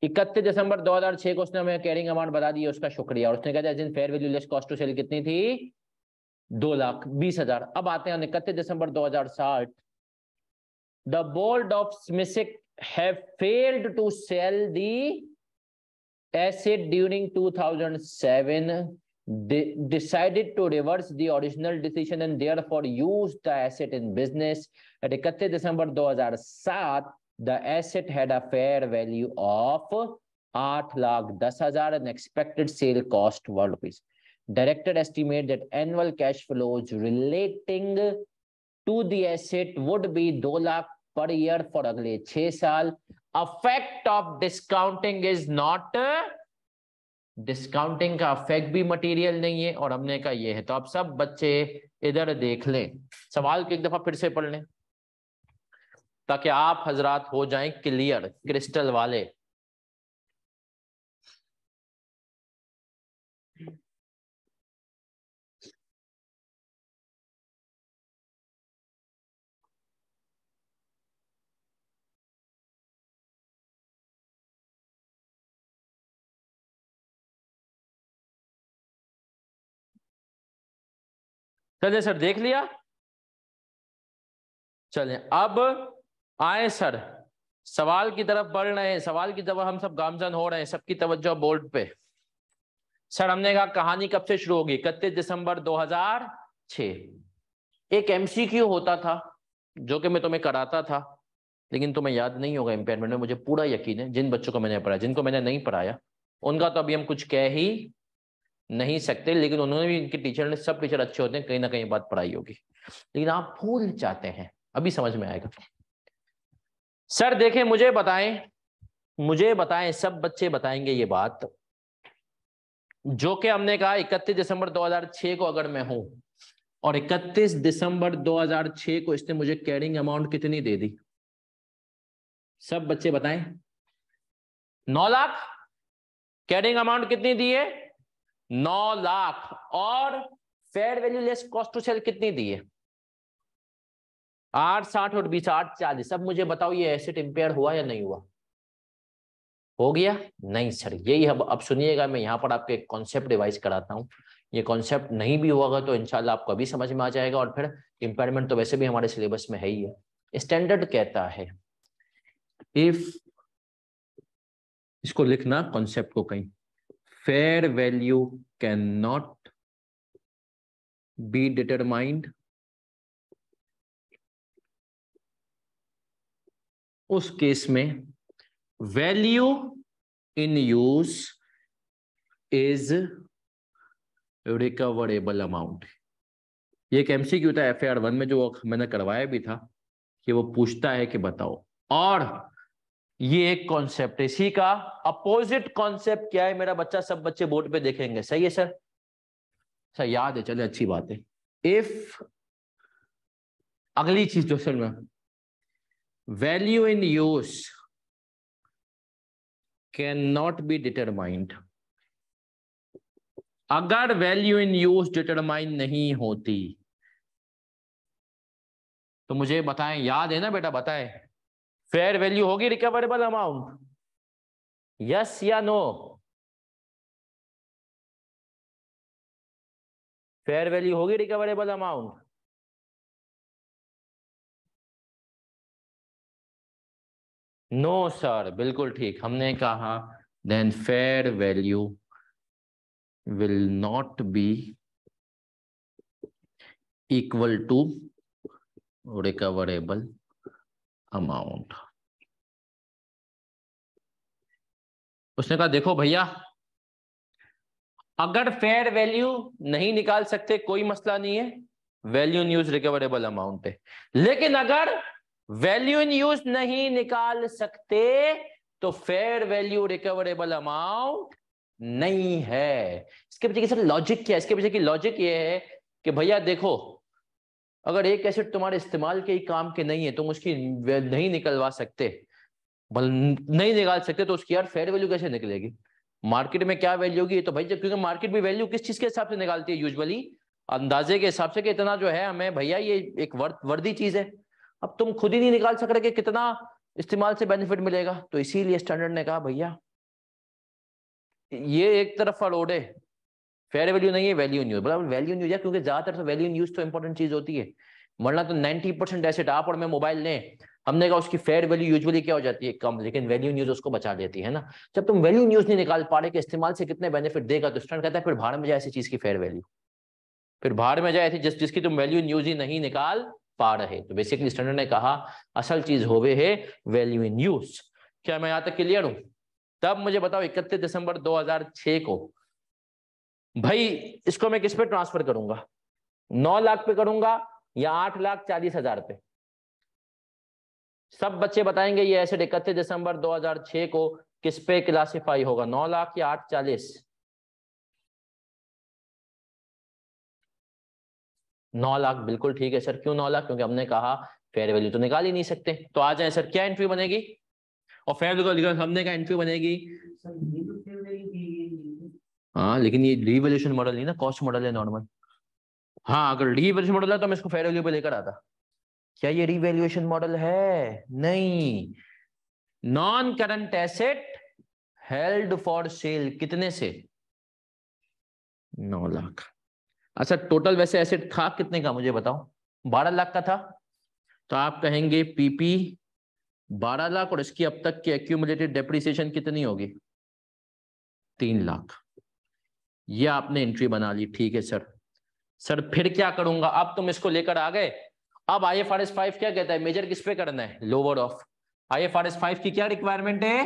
इकतीस दिसंबर 2006 को उसने हमें कैरिंग अमाउंट बता दी उसका शुक्रिया और उसने कहा दिन fair value less cost to sell कितनी थी दो लाख बीस हजार अब आते हैं इकतीस दिसंबर 2060 द बोर्ड ऑफ स्मिसिक have failed to sell the asset during 2007 they decided to reverse the original decision and therefore used the asset in business. At 31 December 2007, the asset had a fair value of 8 lakh 10,000 and expected sale cost 1 rupees. Director estimate that annual cash flows relating to the asset would be 2 lakh per year for अगले 6 साल. Effect of discounting is not discounting का affect भी material नहीं है और हमने कहा ये है तो आप सब बच्चे इधर देख लें सवाल को एक दफा फिर से पढ़ लें ताकि आप हजरात हो जाएं क्लियर क्रिस्टल वाले चले सर देख लिया चले अब आए सर सवाल की तरफ बढ़ रहे हैं सवाल की तरफ हम सब गामजन हो रहे हैं सबकी तवज्जो बोर्ड पे सर हमने कहा कहानी कब से शुरू होगी इकतीस दिसंबर 2006 एक एमसीक्यू होता था जो कि मैं तुम्हें कराता था लेकिन तुम्हें याद नहीं होगा इम्पेयरमेंट में मुझे पूरा यकीन है जिन बच्चों को मैंने पढ़ाया जिनको मैंने नहीं पढ़ाया उनका तो अभी हम कुछ कह ही नहीं सकते लेकिन उन्होंने भी इनके टीचर ने सब टीचर अच्छे होते हैं कहीं ना कहीं बात पढ़ाई होगी लेकिन आप भूल जाते हैं अभी समझ में आएगा सर देखें मुझे बताएं मुझे बताएं सब बच्चे बताएंगे ये बात जो कि हमने कहा 31 दिसंबर 2006 को अगर मैं हूं और 31 दिसंबर 2006 को इसने मुझे कैरिंग अमाउंट कितनी दे दी सब बच्चे बताएं नौ लाख कैरिंग अमाउंट कितनी दी है नौ लाख और fair value less cost to sell कितनी दी है आठ साठ और बीस आठ चालीस अब मुझे बताओ ये एसेट इंपेयर हुआ या नहीं हुआ हो गया नहीं सर यही अब अब सुनिएगा मैं यहाँ पर आपके कॉन्सेप्ट रिवाइज कराता हूँ ये कॉन्सेप्ट नहीं भी हुआ तो इनशाला आपको अभी समझ में आ जाएगा और फिर इंपेयरमेंट तो वैसे भी हमारे सिलेबस में है ही है स्टैंडर्ड कहता है इफ इसको लिखना कॉन्सेप्ट को कहीं fair value cannot be determined उस केस में value in use is recoverable amount ये एक एमसीक्यू था एफ आर वन में जो मैंने करवाया भी था कि वो पूछता है कि बताओ और ये एक कॉन्सेप्ट इसी का अपोजिट कॉन्सेप्ट क्या है मेरा बच्चा सब बच्चे बोर्ड पे देखेंगे सही है सर सर याद है चले अच्छी बात है इफ अगली चीज जो सर में value in use can not be determined अगर वैल्यू इन यूज डिटरमाइन नहीं होती तो मुझे बताएं याद है ना बेटा बताएं फेयर वैल्यू होगी रिकवरेबल अमाउंट यस या नो फेयर वैल्यू होगी रिकवरेबल अमाउंट नो सर बिल्कुल ठीक हमने कहा then fair value will not be equal to recoverable amount उसने कहा देखो भैया अगर फेयर वैल्यू नहीं निकाल सकते कोई मसला नहीं है value in use recoverable amount है लेकिन अगर वैल्यू इन यूज नहीं निकाल सकते तो फेयर वैल्यू रिकवरेबल अमाउंट नहीं है इसके पीछे की सर लॉजिक क्या है इसके पीछे की लॉजिक ये है कि भैया देखो अगर एक एसिड तुम्हारे इस्तेमाल के ही काम के नहीं है तुम उसकी नहीं निकलवा सकते नहीं निकाल सकते तो उसकी यार फेयर वैल्यू कैसे निकलेगी मार्केट में क्या वैल्यू होगी तो भाई जब क्योंकि मार्केट में वैल्यू किस चीज के हिसाब से निकालती है यूजुअली अंदाजे के हिसाब से कि इतना जो है हमें भैया ये एक वर्दी चीज है अब तुम खुद ही नहीं निकाल सक रहे कि कितना इस्तेमाल से बेनिफिट मिलेगा तो इसीलिए स्टैंडर्ड ने कहा भैया ये एक तरफ अरोडे फेयर वैल्यू नहीं है वैल्यू न्यूज बराबर वैल्यू न्यूज है क्योंकि ज्यादातर तो वैल्यू न्यूज तो इंपॉर्टेंट चीज होती है मरना तो नाइनटी परसेंट एसेट आप और मैं मोबाइल लें हमने कहा उसकी फेयर वैल्यू यूजुअली क्या हो जाती है कम लेकिन वैल्यू न्यूज उसको बचा लेती है ना जब तुम वैल्यू न्यूज नहीं निकाल पा रहे कि इस्तेमाल से कितने बेनिफिट देगा तो स्टैंड कहता है फिर भाड़ में जाए ऐसी चीज की फेयर वैल्यू फिर भाड़ में जाए ऐसी जिस जिसकी तुम वैल्यू न्यूज ही नहीं निकाल पा रहे तो बेसिकली स्टैंड ने कहा असल चीज होवे है वैल्यू इन न्यूज क्या मैं यहाँ तक क्लियर हूँ तब मुझे बताओ इकतीस दिसंबर दो को भाई इसको मैं किस पे ट्रांसफर करूंगा नौ लाख पे करूंगा या आठ लाख चालीस हजार पे सब बच्चे बताएंगे ये ऐसे इकतीस दिसंबर 2006 को किस पे क्लासिफाई होगा नौ लाख या आठ चालीस नौ लाख बिल्कुल ठीक है सर क्यों नौ लाख क्योंकि हमने कहा फेयर वैल्यू तो निकाल ही नहीं सकते तो आ जाए सर क्या एंट्री बनेगी और फेयर वैल्यू हमने कहा एंट्री बनेगी हाँ लेकिन ये रिवेल्यूशन मॉडल नहीं ना कॉस्ट मॉडल है नॉर्मल हाँ अगर रिवेल्यूशन मॉडल है तो मैं इसको फेयर वैल्यू पे लेकर आता क्या ये रिवेल्यूशन मॉडल है नहीं non current asset held for sale कितने से नौ लाख अच्छा टोटल वैसे एसेट था कितने का मुझे बताओ बारह लाख का था तो आप कहेंगे पीपी बारह लाख और इसकी अब तक की एक्यूमुलेटेड डेप्रिसिएशन कितनी होगी तीन लाख ये आपने एंट्री बना ली ठीक है सर सर फिर क्या करूंगा अब तुम इसको लेकर आ गए अब I F R S five क्या कहता है मेजर किस पे करना है lower of I F R S five की क्या रिक्वायरमेंट है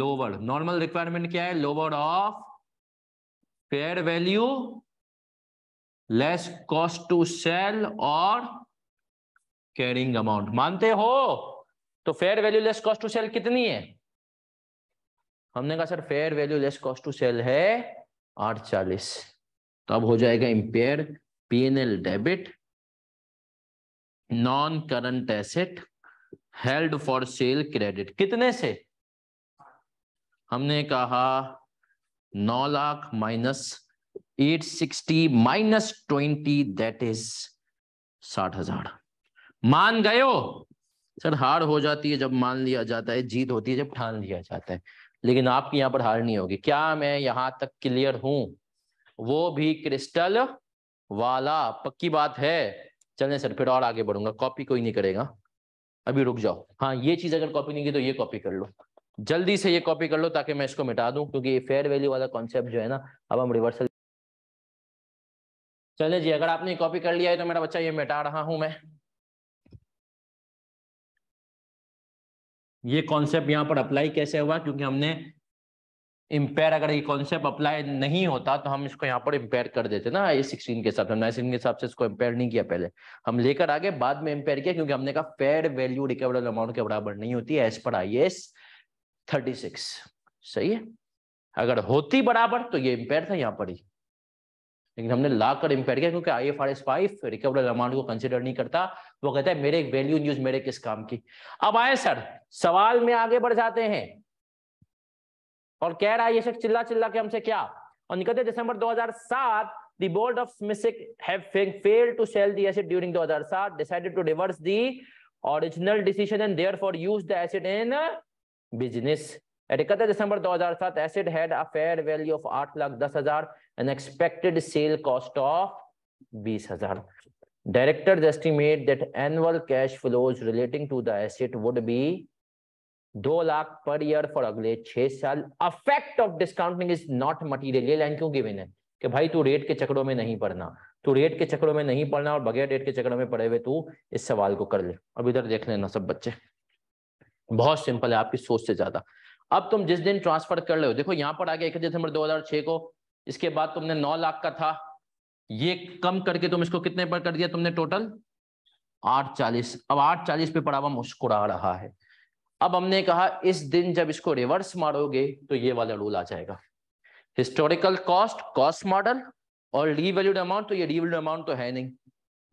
लोवर नॉर्मल रिक्वायरमेंट क्या है lower of fair value less cost to sell और कैरिंग अमाउंट मानते हो तो fair value less cost to sell कितनी है हमने कहा sir fair value less cost to sell है आठ चालीस तो अब हो जाएगा impair PNL debit non current asset held for sale credit कितने से हमने कहा नौ lakh minus eight sixty minus twenty that is साठ हजार मान गए हो सर हार हो जाती है जब मान लिया जाता है जीत होती है जब ठान लिया जाता है लेकिन आपकी यहाँ पर हार नहीं होगी क्या मैं यहाँ तक क्लियर हूं वो भी क्रिस्टल वाला पक्की बात है चलें सर फिर और आगे बढ़ूंगा कॉपी कोई नहीं करेगा अभी रुक जाओ हाँ ये चीज़ अगर कॉपी नहीं की तो ये कॉपी कर लो जल्दी से ये कॉपी कर लो ताकि मैं इसको मिटा दूं क्योंकि फेयर वैल्यू वाला कॉन्सेप्ट जो है ना अब हम रिवर्सल चले जी अगर आपने कॉपी कर लिया है तो मेरा बच्चा ये मिटा रहा हूं मैं ये कॉन्सेप्ट यहाँ पर अप्लाई कैसे हुआ क्योंकि हमने इम्पेयर अगर ये कॉन्सेप्ट अप्लाई नहीं होता तो हम इसको यहाँ पर इम्पेयर कर देते ना आई सिक्सटीन के हिसाब से हमने के हिसाब से इसको इम्पेयर नहीं किया पहले हम लेकर आगे बाद में इम्पेयर किया क्योंकि हमने कहा फेयर वैल्यू रिकवरेबल अमाउंट के बराबर नहीं होती as per I S thirty six सही है अगर होती बराबर तो ये इम्पेयर था यहाँ पर ही लेकिन हमने लाकर इम्पेयर किया क्योंकि I F R S five recover amount को कंसिडर नहीं करता वो कहता है मेरे एक वैल्यू न्यूज मेरे किस काम की अब आए सर सवाल में आगे बढ़ जाते हैं और कह रहा है ये शख्स चिल्ला चिल्ला के हमसे क्या और निकलते दिसंबर 2007 दी बोर्ड ऑफ मिसिक ड्यूरिंग दो हजार सात decided to reverse the original decision and therefore use the asset in business December दो asset had a fair value of आठ लाख दस हजार an expected sale cost of 20000 directors estimate that annual cash flows relating to the asset would be 2 lakh per year for अगले 6 साल effect of discounting is not material ये line क्यों given है कि भाई तू रेट के चक्रो में नहीं पढ़ना तू रेट के चक्रों में नहीं पढ़ना और बगैर रेट के चक्रों में पड़े हुए तू इस सवाल को कर ले अब इधर देख लेना सब बच्चे बहुत सिंपल है आपकी सोच से ज्यादा अब तुम जिस दिन ट्रांसफर कर रहे हो देखो यहाँ पर एक दिसंबर दो हजार छह को इसके बाद तुमने नौ लाख का था ये कम करके तुम इसको कितने पर कर दिया तुमने टोटल आठ चालीस अब आठ चालीस पे पड़ा हुआ मुस्कुरा रहा है अब हमने कहा इस दिन जब इसको रिवर्स मारोगे तो ये वाला रूल आ जाएगा हिस्टोरिकल कॉस्ट कॉस्ट मॉडल और रीवेल्यूड अमाउंट तो ये रीवेल्यूड अमाउंट तो है नहीं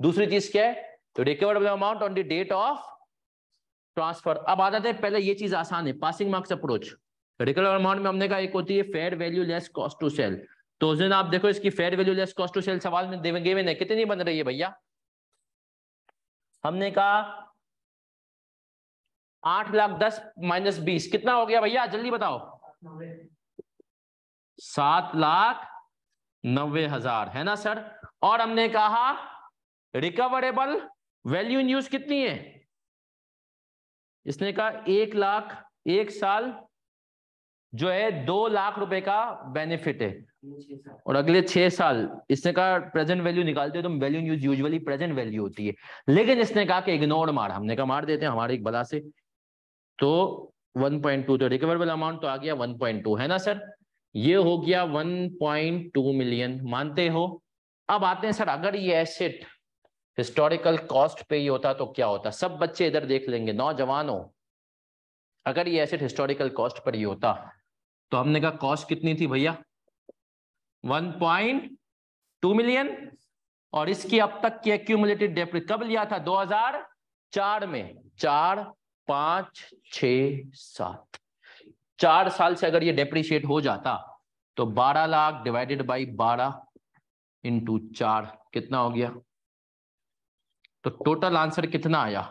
दूसरी चीज क्या है तो recovered amount on the date of transfer अब आ जाते हैं पहले ये चीज आसान है passing marks approach recovered amount में हमने कहा एक होती है fair value less cost to sell तो उस दिन आप देखो इसकी fair value less cost to sell सवाल में गिवन ने कितनी बन रही है भैया हमने कहा आठ लाख दस माइनस बीस कितना हो गया भैया जल्दी बताओ सात लाख नब्बे हजार है ना सर और हमने कहा रिकवरेबल वैल्यू इन यूज कितनी है इसने कहा एक लाख एक साल जो है दो लाख रुपए का बेनिफिट है और अगले छह साल इसने कहा प्रेजेंट वैल्यू निकालते हो तो value in use usually present value होती है लेकिन इसने कहा कि इग्नोर मार हमने कहा मार देते हैं हमारे एक बला से तो 1.2 तो रिकवरेबल अमाउंट तो आ गया 1.2 है ना सर ये हो गया 1.2 मिलियन मानते हो अब आते हैं सर अगर ये एसेट हिस्टोरिकल कॉस्ट पे ही होता तो क्या होता सब बच्चे इधर देख लेंगे नौजवानों अगर ये एसेट हिस्टोरिकल कॉस्ट पर ही होता तो हमने कहा कॉस्ट कितनी थी भैया 1.2 मिलियन और इसकी अब तक की एक्यूमुलेटेड डेप्रिस कब लिया था 2004 में चार पांच छ सात चार साल से अगर ये डेप्रिशिएट हो जाता तो 12 लाख डिवाइडेड बाई 12 इंटू चार कितना हो गया तो टोटल आंसर कितना आया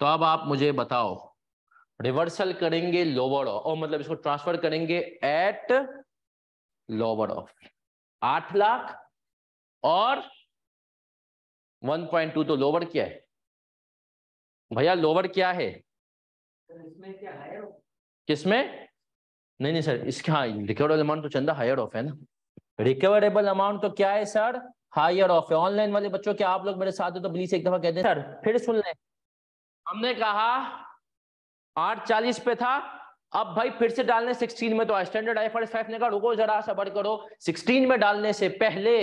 तो अब आप मुझे बताओ रिवर्सल करेंगे लोअर ऑफ और मतलब इसको ट्रांसफर करेंगे एट लोअर ऑफ आठ लाख और 1.2 तो लोअर क्या है भैया लोअर क्या है किसमें नहीं नहीं सर इसके हाँ रिकवरेबल अमाउंट तो चंदा हायर ऑफ है ना रिकवरेबल अमाउंट तो क्या है सर हायर ऑफ है ऑनलाइन वाले बच्चों क्या आप लोग मेरे साथ हो तो प्लीज एक दफा कहते हैं सर फिर सुन लें हमने कहा आठ चालीस पे था अब भाई फिर से डालने 16 में तो स्टैंडर्ड आईएफआरएस फाइव ने कहा रुको जरा सा बढ़ करो 16 में डालने से पहले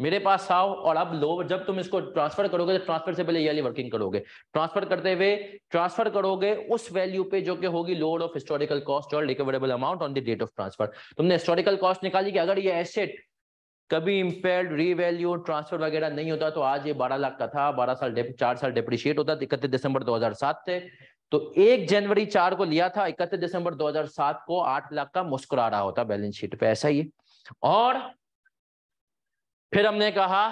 मेरे पास आओ और अब लो जब तुम इसको ट्रांसफर करोगे तो ट्रांसफर से पहले ईयरली वर्किंग करोगे ट्रांसफर करते हुए ट्रांसफर करोगे उस वैल्यू पे जो कि होगी लोड ऑफ हिस्टोरिकल कॉस्ट और recoverable amount on the date of transfer तुमने हिस्टोरिकल कॉस्ट निकाली कि अगर ये एसेट कभी इम्पेयर रीवैल्यू ट्रांसफर वगैरह नहीं होता तो आज ये बारह लाख का था बारह साल चार साल डिप्रिशिएट होता इकतीस दिसंबर 2007 थे तो एक जनवरी चार को लिया था इकतीस दिसंबर 2007 को आठ लाख का मुस्कुरा रहा होता बैलेंस शीट पे ऐसा ही और फिर हमने कहा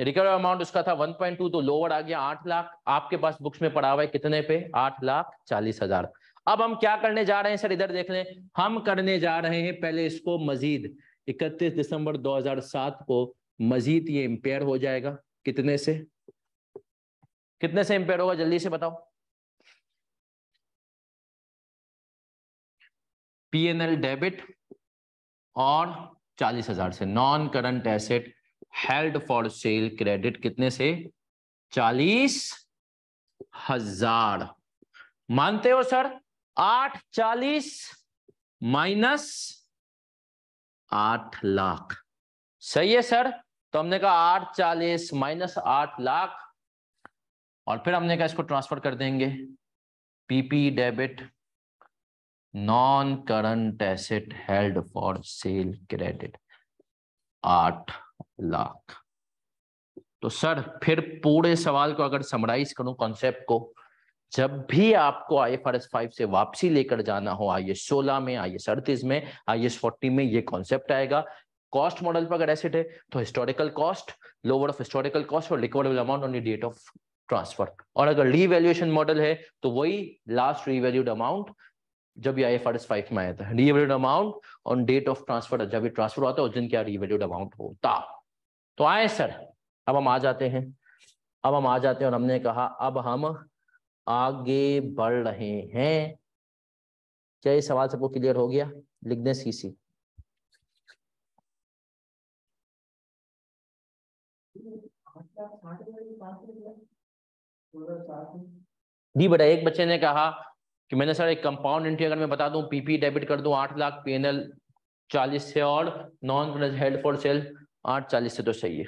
रिकवर अमाउंट उसका था 1.2 तो लोअर आ गया आठ लाख आपके पास बुक्स में पड़ा हुआ है कितने पे आठ लाख चालीस हजार अब हम क्या करने जा रहे हैं सर इधर देख लें हम करने जा रहे हैं पहले इसको मजीद 31 दिसंबर 2007 को मजीद ये इम्पेयर हो जाएगा कितने से कितने से इम्पेयर होगा जल्दी से बताओ पीएनएल डेबिट और चालीस हजार से non current asset held for sale credit कितने से चालीस हजार मानते हो सर आठ चालीस माइनस आठ लाख सही है सर तो हमने कहा आठ चालीस माइनस आठ लाख और फिर हमने कहा इसको ट्रांसफर कर देंगे P P debit non current asset held for sale credit आठ लाख तो सर फिर पूरे सवाल को अगर समराइज करूं कॉन्सेप्ट को जब भी आपको I F R S five से वापसी लेकर जाना हो आई एस सोलह में आई एस अड़तीस में आई एस फोर्टी में ये कॉन्सेप्ट आएगा कॉस्ट मॉडल पर अगर एसेट है तो historical cost lower of historical cost और recoverable amount on date of transfer और अगर रीवैल्यूएशन मॉडल है तो वही लास्ट रीवैल्यूड अमाउंट जब ये आई एफ में आया था revalued amount on date of transfer जब ये ट्रांसफर होता है उस दिन क्या रीवैल्यूड अमाउंट होता तो आए सर अब हम आ जाते हैं अब हम आ जाते हैं और हमने कहा अब हम आगे बढ़ रहे हैं क्या ये सवाल सबको क्लियर हो गया लिख दें सी सी डी बेटा एक बच्चे ने कहा कि मैंने सर एक कंपाउंड एंट्री अगर मैं बता दूं पीपी डेबिट कर दूं आठ लाख पीएनएल चालीस से और नॉन हेल्ड फॉर सेल आठ चालीस से तो सही है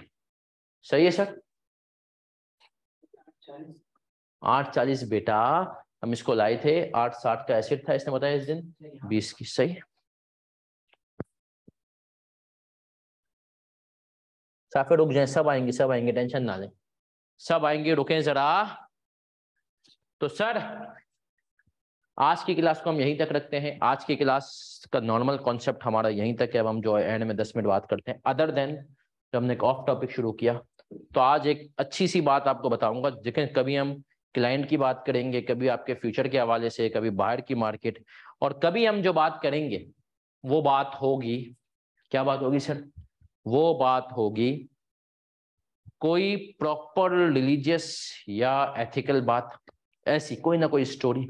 सही है सर आठ चालीस बेटा हम इसको लाए थे आठ साठ का एसिड था इसने बताया इस दिन बीस की सही साफे रुक जाए सब आएंगे सब आएंगे टेंशन ना लें सब आएंगे रुके जरा तो सर आज की क्लास को हम यहीं तक रखते हैं आज की क्लास का नॉर्मल कॉन्सेप्ट हमारा यहीं तक है अब हम जो एंड में दस मिनट बात करते हैं अदर देन जब हमने एक ऑफ टॉपिक शुरू किया तो आज एक अच्छी सी बात आपको बताऊंगा लेकिन कभी हम क्लाइंट की बात करेंगे कभी आपके फ्यूचर के हवाले से कभी बाहर की मार्केट और कभी हम जो बात करेंगे वो बात होगी क्या बात होगी सर वो बात होगी कोई प्रॉपर रिलीजियस या एथिकल बात ऐसी कोई ना कोई स्टोरी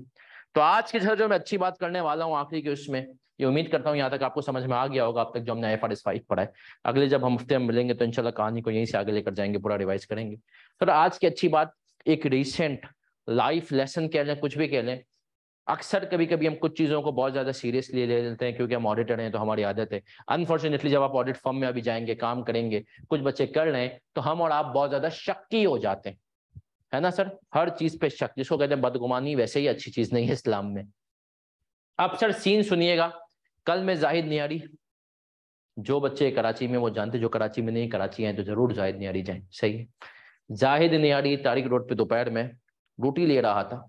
तो आज के जो मैं अच्छी बात करने वाला हूँ आखिरी के उसमें ये उम्मीद करता हूँ यहाँ तक आपको समझ में आ गया होगा अब तक जो हमने एफ आर एस फाइव पढ़ा है अगले जब हम हफ्ते में मिलेंगे तो इनशाला कहानी को यहीं से आगे लेकर जाएंगे पूरा रिवाइज करेंगे तो आज की अच्छी बात एक रिसेंट लाइफ लेसन कह लें कुछ भी कह लें अक्सर कभी कभी हम कुछ चीज़ों को बहुत ज़्यादा सीरियसली ले लेते हैं क्योंकि हम ऑडिटर हैं तो हमारी आदत है अनफॉर्चुनेटली जब आप ऑडिट फॉर्म में अभी जाएंगे काम करेंगे कुछ बच्चे कर रहे हैं तो हम और आप बहुत ज़्यादा शक्की हो जाते हैं है ना सर हर चीज पे शक जिसको कहते हैं बदगुमानी वैसे ही अच्छी चीज नहीं है इस्लाम में अब सर सीन सुनिएगा कल मैं जाहिद नियारी जो बच्चे कराची में वो जानते जो कराची में नहीं कराची आए तो जरूर जाहिद नियारी जाए सही है जाहिद नियारी तारिक रोड पे दोपहर में रोटी ले रहा था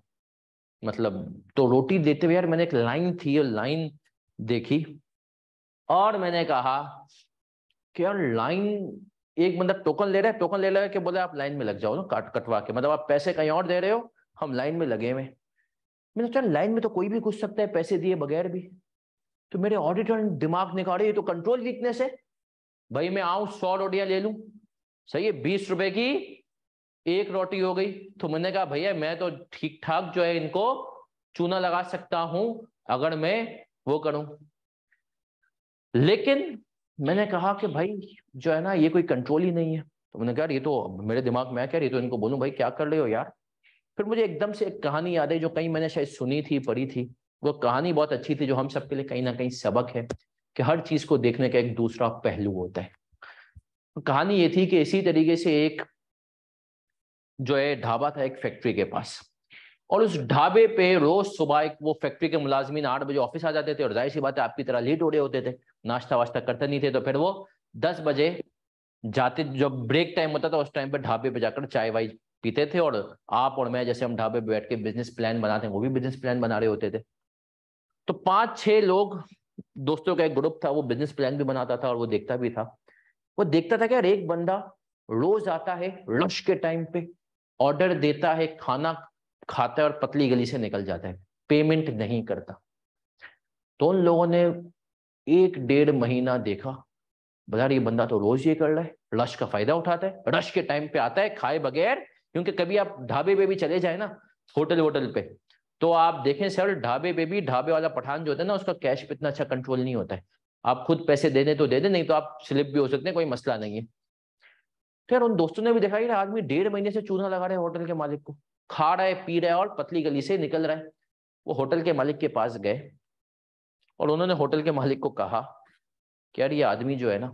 मतलब तो रोटी देते हुए यार मैंने एक लाइन थी और लाइन देखी और मैंने कहा कि यार लाइन एक बंदा टोकन ले रहा है टोकन ले है कि बोले आप लाइन में लग जाओ ना काट कटवा के मतलब आप पैसे कहीं और दे रहे हो हम लाइन में लगे हुए मैंने सोचा लाइन में तो कोई भी घुस सकता है पैसे दिए बगैर भी तो मेरे ऑडिटर दिमाग निकाले ये तो कंट्रोल वीकनेस है भाई मैं आऊं सौ रोटियां ले लू सही है बीस रुपए की एक रोटी हो गई तो मैंने कहा भैया मैं तो ठीक ठाक जो है इनको चूना लगा सकता हूं अगर मैं वो करूं लेकिन मैंने हम्म। कहा कि भाई जो है ना ये कोई कंट्रोल ही नहीं है तो मैंने कहा ये तो मेरे दिमाग में आ ये तो इनको बोलूँ भाई क्या कर रहे हो यार फिर मुझे एकदम से एक कहानी याद है जो कहीं मैंने शायद सुनी थी पढ़ी थी वो कहानी बहुत अच्छी थी जो हम सबके लिए कहीं ना कहीं सबक है कि हर चीज को देखने का एक दूसरा पहलू होता है कहानी ये थी कि इसी तरीके से एक जो है ढाबा था एक फैक्ट्री के पास और उस ढाबे पे रोज सुबह एक वो फैक्ट्री के मुलाजमीन आठ बजे ऑफिस आ जाते थे और जाहिर सी बात है आपकी तरह लेट हो रहे होते थे नाश्ता वाश्ता करते नहीं थे तो फिर वो दस बजे जाते जो ब्रेक टाइम होता था उस टाइम पर ढाबे पे जाकर चाय वाय पीते थे और आप और मैं जैसे हम ढाबे बैठ के बिजनेस प्लान बनाते हैं वो भी बिजनेस प्लान बना रहे होते थे तो पांच छह लोग दोस्तों का एक ग्रुप था वो बिजनेस प्लान भी बनाता था और वो देखता भी था वो देखता था कि यार एक बंदा रोज आता है लंच के टाइम पे ऑर्डर देता है खाना खाता है और पतली गली से निकल जाता है पेमेंट नहीं करता तो उन लोगों ने एक डेढ़ महीना देखा बाजार ये बंदा तो रोज ये कर रहा है रश का फायदा उठाता है रश के टाइम पे आता है खाए बगैर क्योंकि कभी आप ढाबे पे भी चले जाए ना होटल वोटल पे तो आप देखें सर ढाबे पे भी ढाबे वाला पठान जो होता है ना उसका कैश पे इतना अच्छा कंट्रोल नहीं होता है आप खुद पैसे दे दें तो दे दें नहीं तो आप स्लिप भी हो सकते हैं कोई मसला नहीं है तो यार उन दोस्तों ने भी देखा कि आदमी डेढ़ महीने से चूना लगा रहे हैं होटल के मालिक को खा रहा है पी रहा है और पतली गली से निकल रहा है वो होटल के मालिक के पास गए और उन्होंने होटल के मालिक को कहा कि यार ये आदमी जो है ना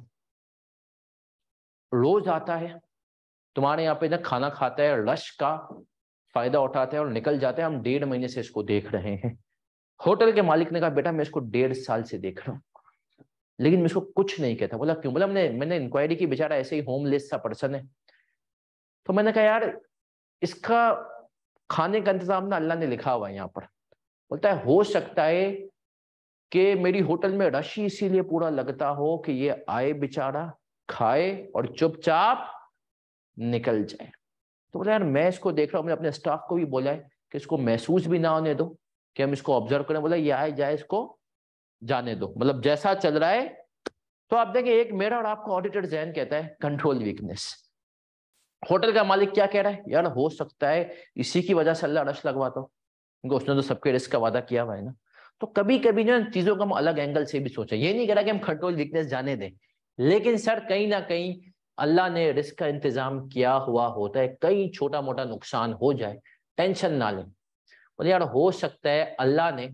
रोज आता है तुम्हारे यहाँ पे ना खाना खाता है रश का फायदा उठाता है और निकल जाता है हम डेढ़ महीने से इसको देख रहे हैं होटल के मालिक ने कहा बेटा मैं इसको डेढ़ साल से देख रहा हूँ लेकिन मैं इसको कुछ नहीं कहता बोला क्यों बोला मैंने मैंने इंक्वायरी की बेचारा ऐसे ही होमलेस सा पर्सन है तो मैंने कहा यार इसका खाने का इंतजाम ना अल्लाह ने लिखा हुआ है यहाँ पर बोलता है हो सकता है कि मेरी होटल में रश ही इसीलिए पूरा लगता हो कि ये आए बेचारा खाए और चुपचाप निकल जाए तो बोला यार मैं इसको देख रहा हूँ मैंने अपने स्टाफ को भी बोला है कि इसको महसूस भी ना होने दो कि हम इसको ऑब्जर्व करें बोला ये आए जाए इसको जाने दो मतलब जैसा चल रहा है तो आप देखें एक मेरा और आपका ऑडिटर जैन कहता है कंट्रोल वीकनेस होटल का मालिक क्या कह रहा है यार हो सकता है इसी की वजह से अल्लाह रश लगवाता हूँ क्योंकि उसने तो सबके रिस्क का वादा किया हुआ है ना तो कभी कभी जो चीजों को हम अलग एंगल से भी सोचे ये नहीं करा कि हम कंट्रोल वीकनेस जाने दें लेकिन सर कहीं ना कहीं अल्लाह ने रिस्क का इंतजाम किया हुआ होता है कई छोटा मोटा नुकसान हो जाए टेंशन ना लें बोले यार हो सकता है अल्लाह ने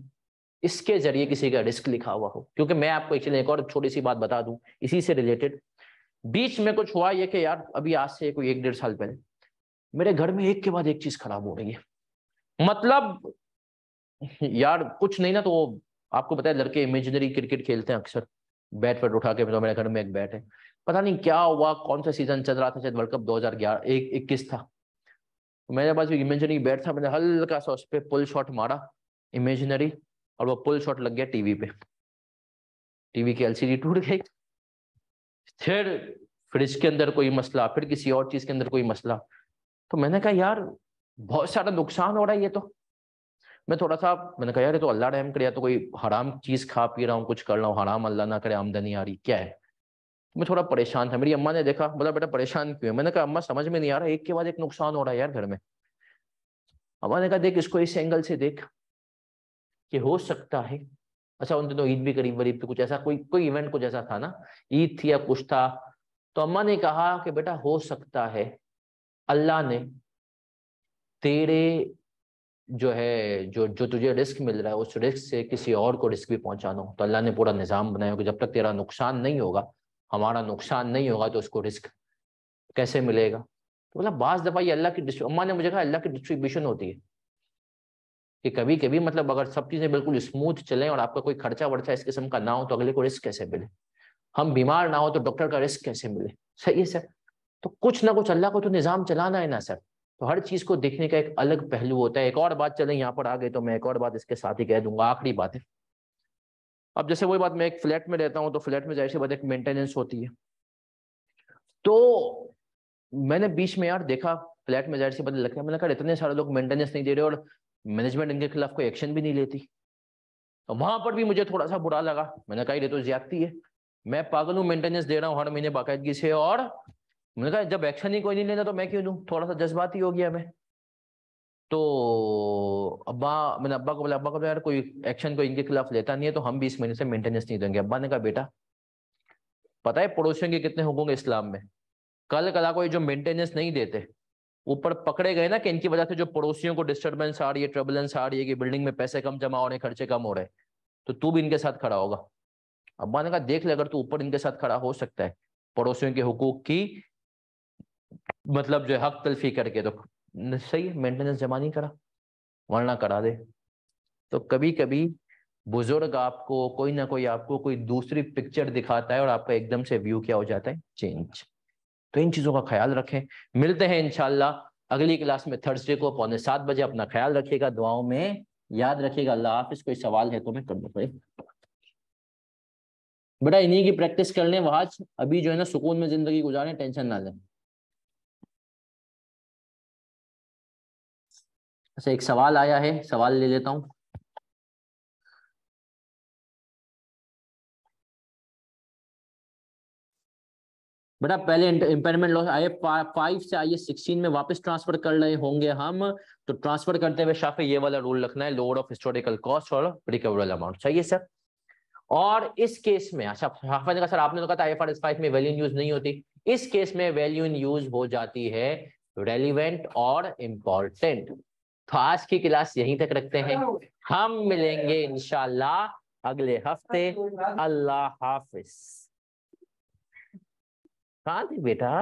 इसके जरिए किसी का रिस्क लिखा हुआ हो क्योंकि मैं आपको एक्चुअली एक और छोटी सी बात बता दूं इसी से रिलेटेड बीच में कुछ हुआ ये कि यार अभी आज से कोई एक डेढ़ साल पहले मेरे घर में एक के बाद एक चीज खराब हो रही है मतलब यार कुछ नहीं ना तो आपको पता है लड़के इमेजिनरी क्रिकेट खेलते हैं अक्सर बैट वैट उठा के तो मेरे घर में एक बैट है पता नहीं क्या हुआ कौन सा सीजन चल रहा था शायद वर्ल्ड कप दो हजार ग्यारह इक्कीस था मेरे पास इमेजिनरी बैट था मैंने हल्का सा उस पर पुल शॉट मारा इमेजिनरी और वो पुल शॉट लग गया टीवी पे टीवी की एलसीडी टूट गई फिर फ्रिज के अंदर कोई मसला फिर किसी और चीज के अंदर कोई मसला तो मैंने कहा यार बहुत सारा नुकसान हो रहा है ये तो मैं थोड़ा सा मैंने कहा यार तो अल्लाह रहम करे तो कोई हराम चीज़ खा पी रहा हूँ कुछ कर रहा हूँ हराम अल्लाह ना करे आमदनी आ रही क्या है तो मैं थोड़ा परेशान था मेरी अम्मा ने देखा बोला बेटा परेशान क्यों है मैंने कहा अम्मा समझ में नहीं आ रहा एक के बाद एक नुकसान हो रहा है यार घर में अम्मा ने कहा देख इसको इस एंगल से देख कि हो सकता है अच्छा उन दिनों ईद भी करीब वरीब थी तो कुछ ऐसा कोई कोई इवेंट कुछ ऐसा था ना ईद थी या कुछ था तो अम्मा ने कहा कि बेटा हो सकता है अल्लाह ने तेरे जो है जो जो तुझे रिस्क मिल रहा है उस रिस्क से किसी और को रिस्क भी पहुंचाना हो तो अल्लाह ने पूरा निज़ाम बनाया कि जब तक तेरा नुकसान नहीं होगा हमारा नुकसान नहीं होगा तो उसको रिस्क कैसे मिलेगा तो मतलब बाज़ दफ़ा ये अल्लाह की अम्मा ने मुझे कहा अल्लाह की डिस्ट्रीब्यूशन होती है कि कभी कभी मतलब अगर सब चीज़ें बिल्कुल स्मूथ चलें और आपका कोई खर्चा वर्चा इस किस्म का ना हो तो अगले को रिस्क कैसे मिले हम बीमार ना हो तो डॉक्टर का रिस्क कैसे मिले सही है सर तो कुछ ना कुछ अल्लाह को तो निज़ाम चलाना है ना सर तो हर चीज को देखने का एक अलग पहलू होता है एक और बात चले यहाँ पर आ गए तो मैं एक और बात इसके साथ ही कह दूंगा आखिरी बात है अब जैसे वही बात मैं एक फ्लैट में रहता हूँ तो फ्लैट में जाहिर बात एक मेंटेनेंस होती है तो मैंने बीच में यार देखा फ्लैट में जाहिर सी बात लग मैंने कहा इतने सारे लोग मेंटेनेंस नहीं दे रहे और मैनेजमेंट इनके खिलाफ कोई एक्शन भी नहीं लेती तो वहां पर भी मुझे थोड़ा सा बुरा लगा मैंने कहा ये तो ज्यादती है मैं पागल हूँ मेंटेनेंस दे रहा हूँ हर महीने बाकायदगी से और मैंने कहा जब एक्शन ही कोई नहीं लेना तो मैं क्यों दूँ थोड़ा सा जज्बाती हो गया मैं तो अब्बा मैंने अब्बा को बोला अब्बा को बोला तो यार कोई एक्शन कोई इनके खिलाफ लेता नहीं है तो हम भी इस महीने से मेंटेनेंस नहीं देंगे अब्बा ने कहा बेटा पता है पड़ोसियों के कितने हुकूक इस्लाम में कल कला को ये जो मेंटेनेंस नहीं देते ऊपर पकड़े गए ना कि इनकी वजह से जो पड़ोसियों को डिस्टर्बेंस आ रही है ट्रबलेंस आ रही है कि बिल्डिंग में पैसे कम जमा हो रहे खर्चे कम हो रहे तो तू भी इनके साथ खड़ा होगा अब्बा ने कहा देख ले अगर तू ऊपर इनके साथ खड़ा हो सकता है पड़ोसियों के हुकूक की मतलब जो है हक तलफी करके तो सही है मेंटेनेंस जमा नहीं करा वरना करा दे तो कभी कभी बुजुर्ग आपको कोई ना कोई आपको कोई दूसरी पिक्चर दिखाता है और आपका एकदम से व्यू क्या हो जाता है चेंज तो इन चीज़ों का ख्याल रखें मिलते हैं इनशाला अगली क्लास में थर्सडे को पौने सात बजे अपना ख्याल रखिएगा दुआओं में याद रखिएगा अल्लाह हाफिज कोई सवाल है तो मैं कर दूंगा बेटा इन्हीं की प्रैक्टिस कर लें वहाज अभी जो है ना सुकून में जिंदगी गुजारें टेंशन ना लें अच्छा एक सवाल आया है सवाल ले लेता हूँ बेटा पहले इंपेयरमेंट लॉस आए फाइव से आइए सिक्सटीन में वापस ट्रांसफर कर रहे होंगे हम तो ट्रांसफर करते हुए शाफे ये वाला रूल रखना है लोअर ऑफ हिस्टोरिकल कॉस्ट और रिकवरल अमाउंट चाहिए सर और इस केस में अच्छा शाफे ने कहा सर आपने तो कहा था आई फाइव में वैल्यू यूज नहीं होती इस केस में वैल्यू यूज हो जाती है रेलिवेंट और इम्पॉर्टेंट तो आज की क्लास यहीं तक रखते हैं हम मिलेंगे इनशाला अगले हफ्ते अल्लाह हाफिज कहा थे बेटा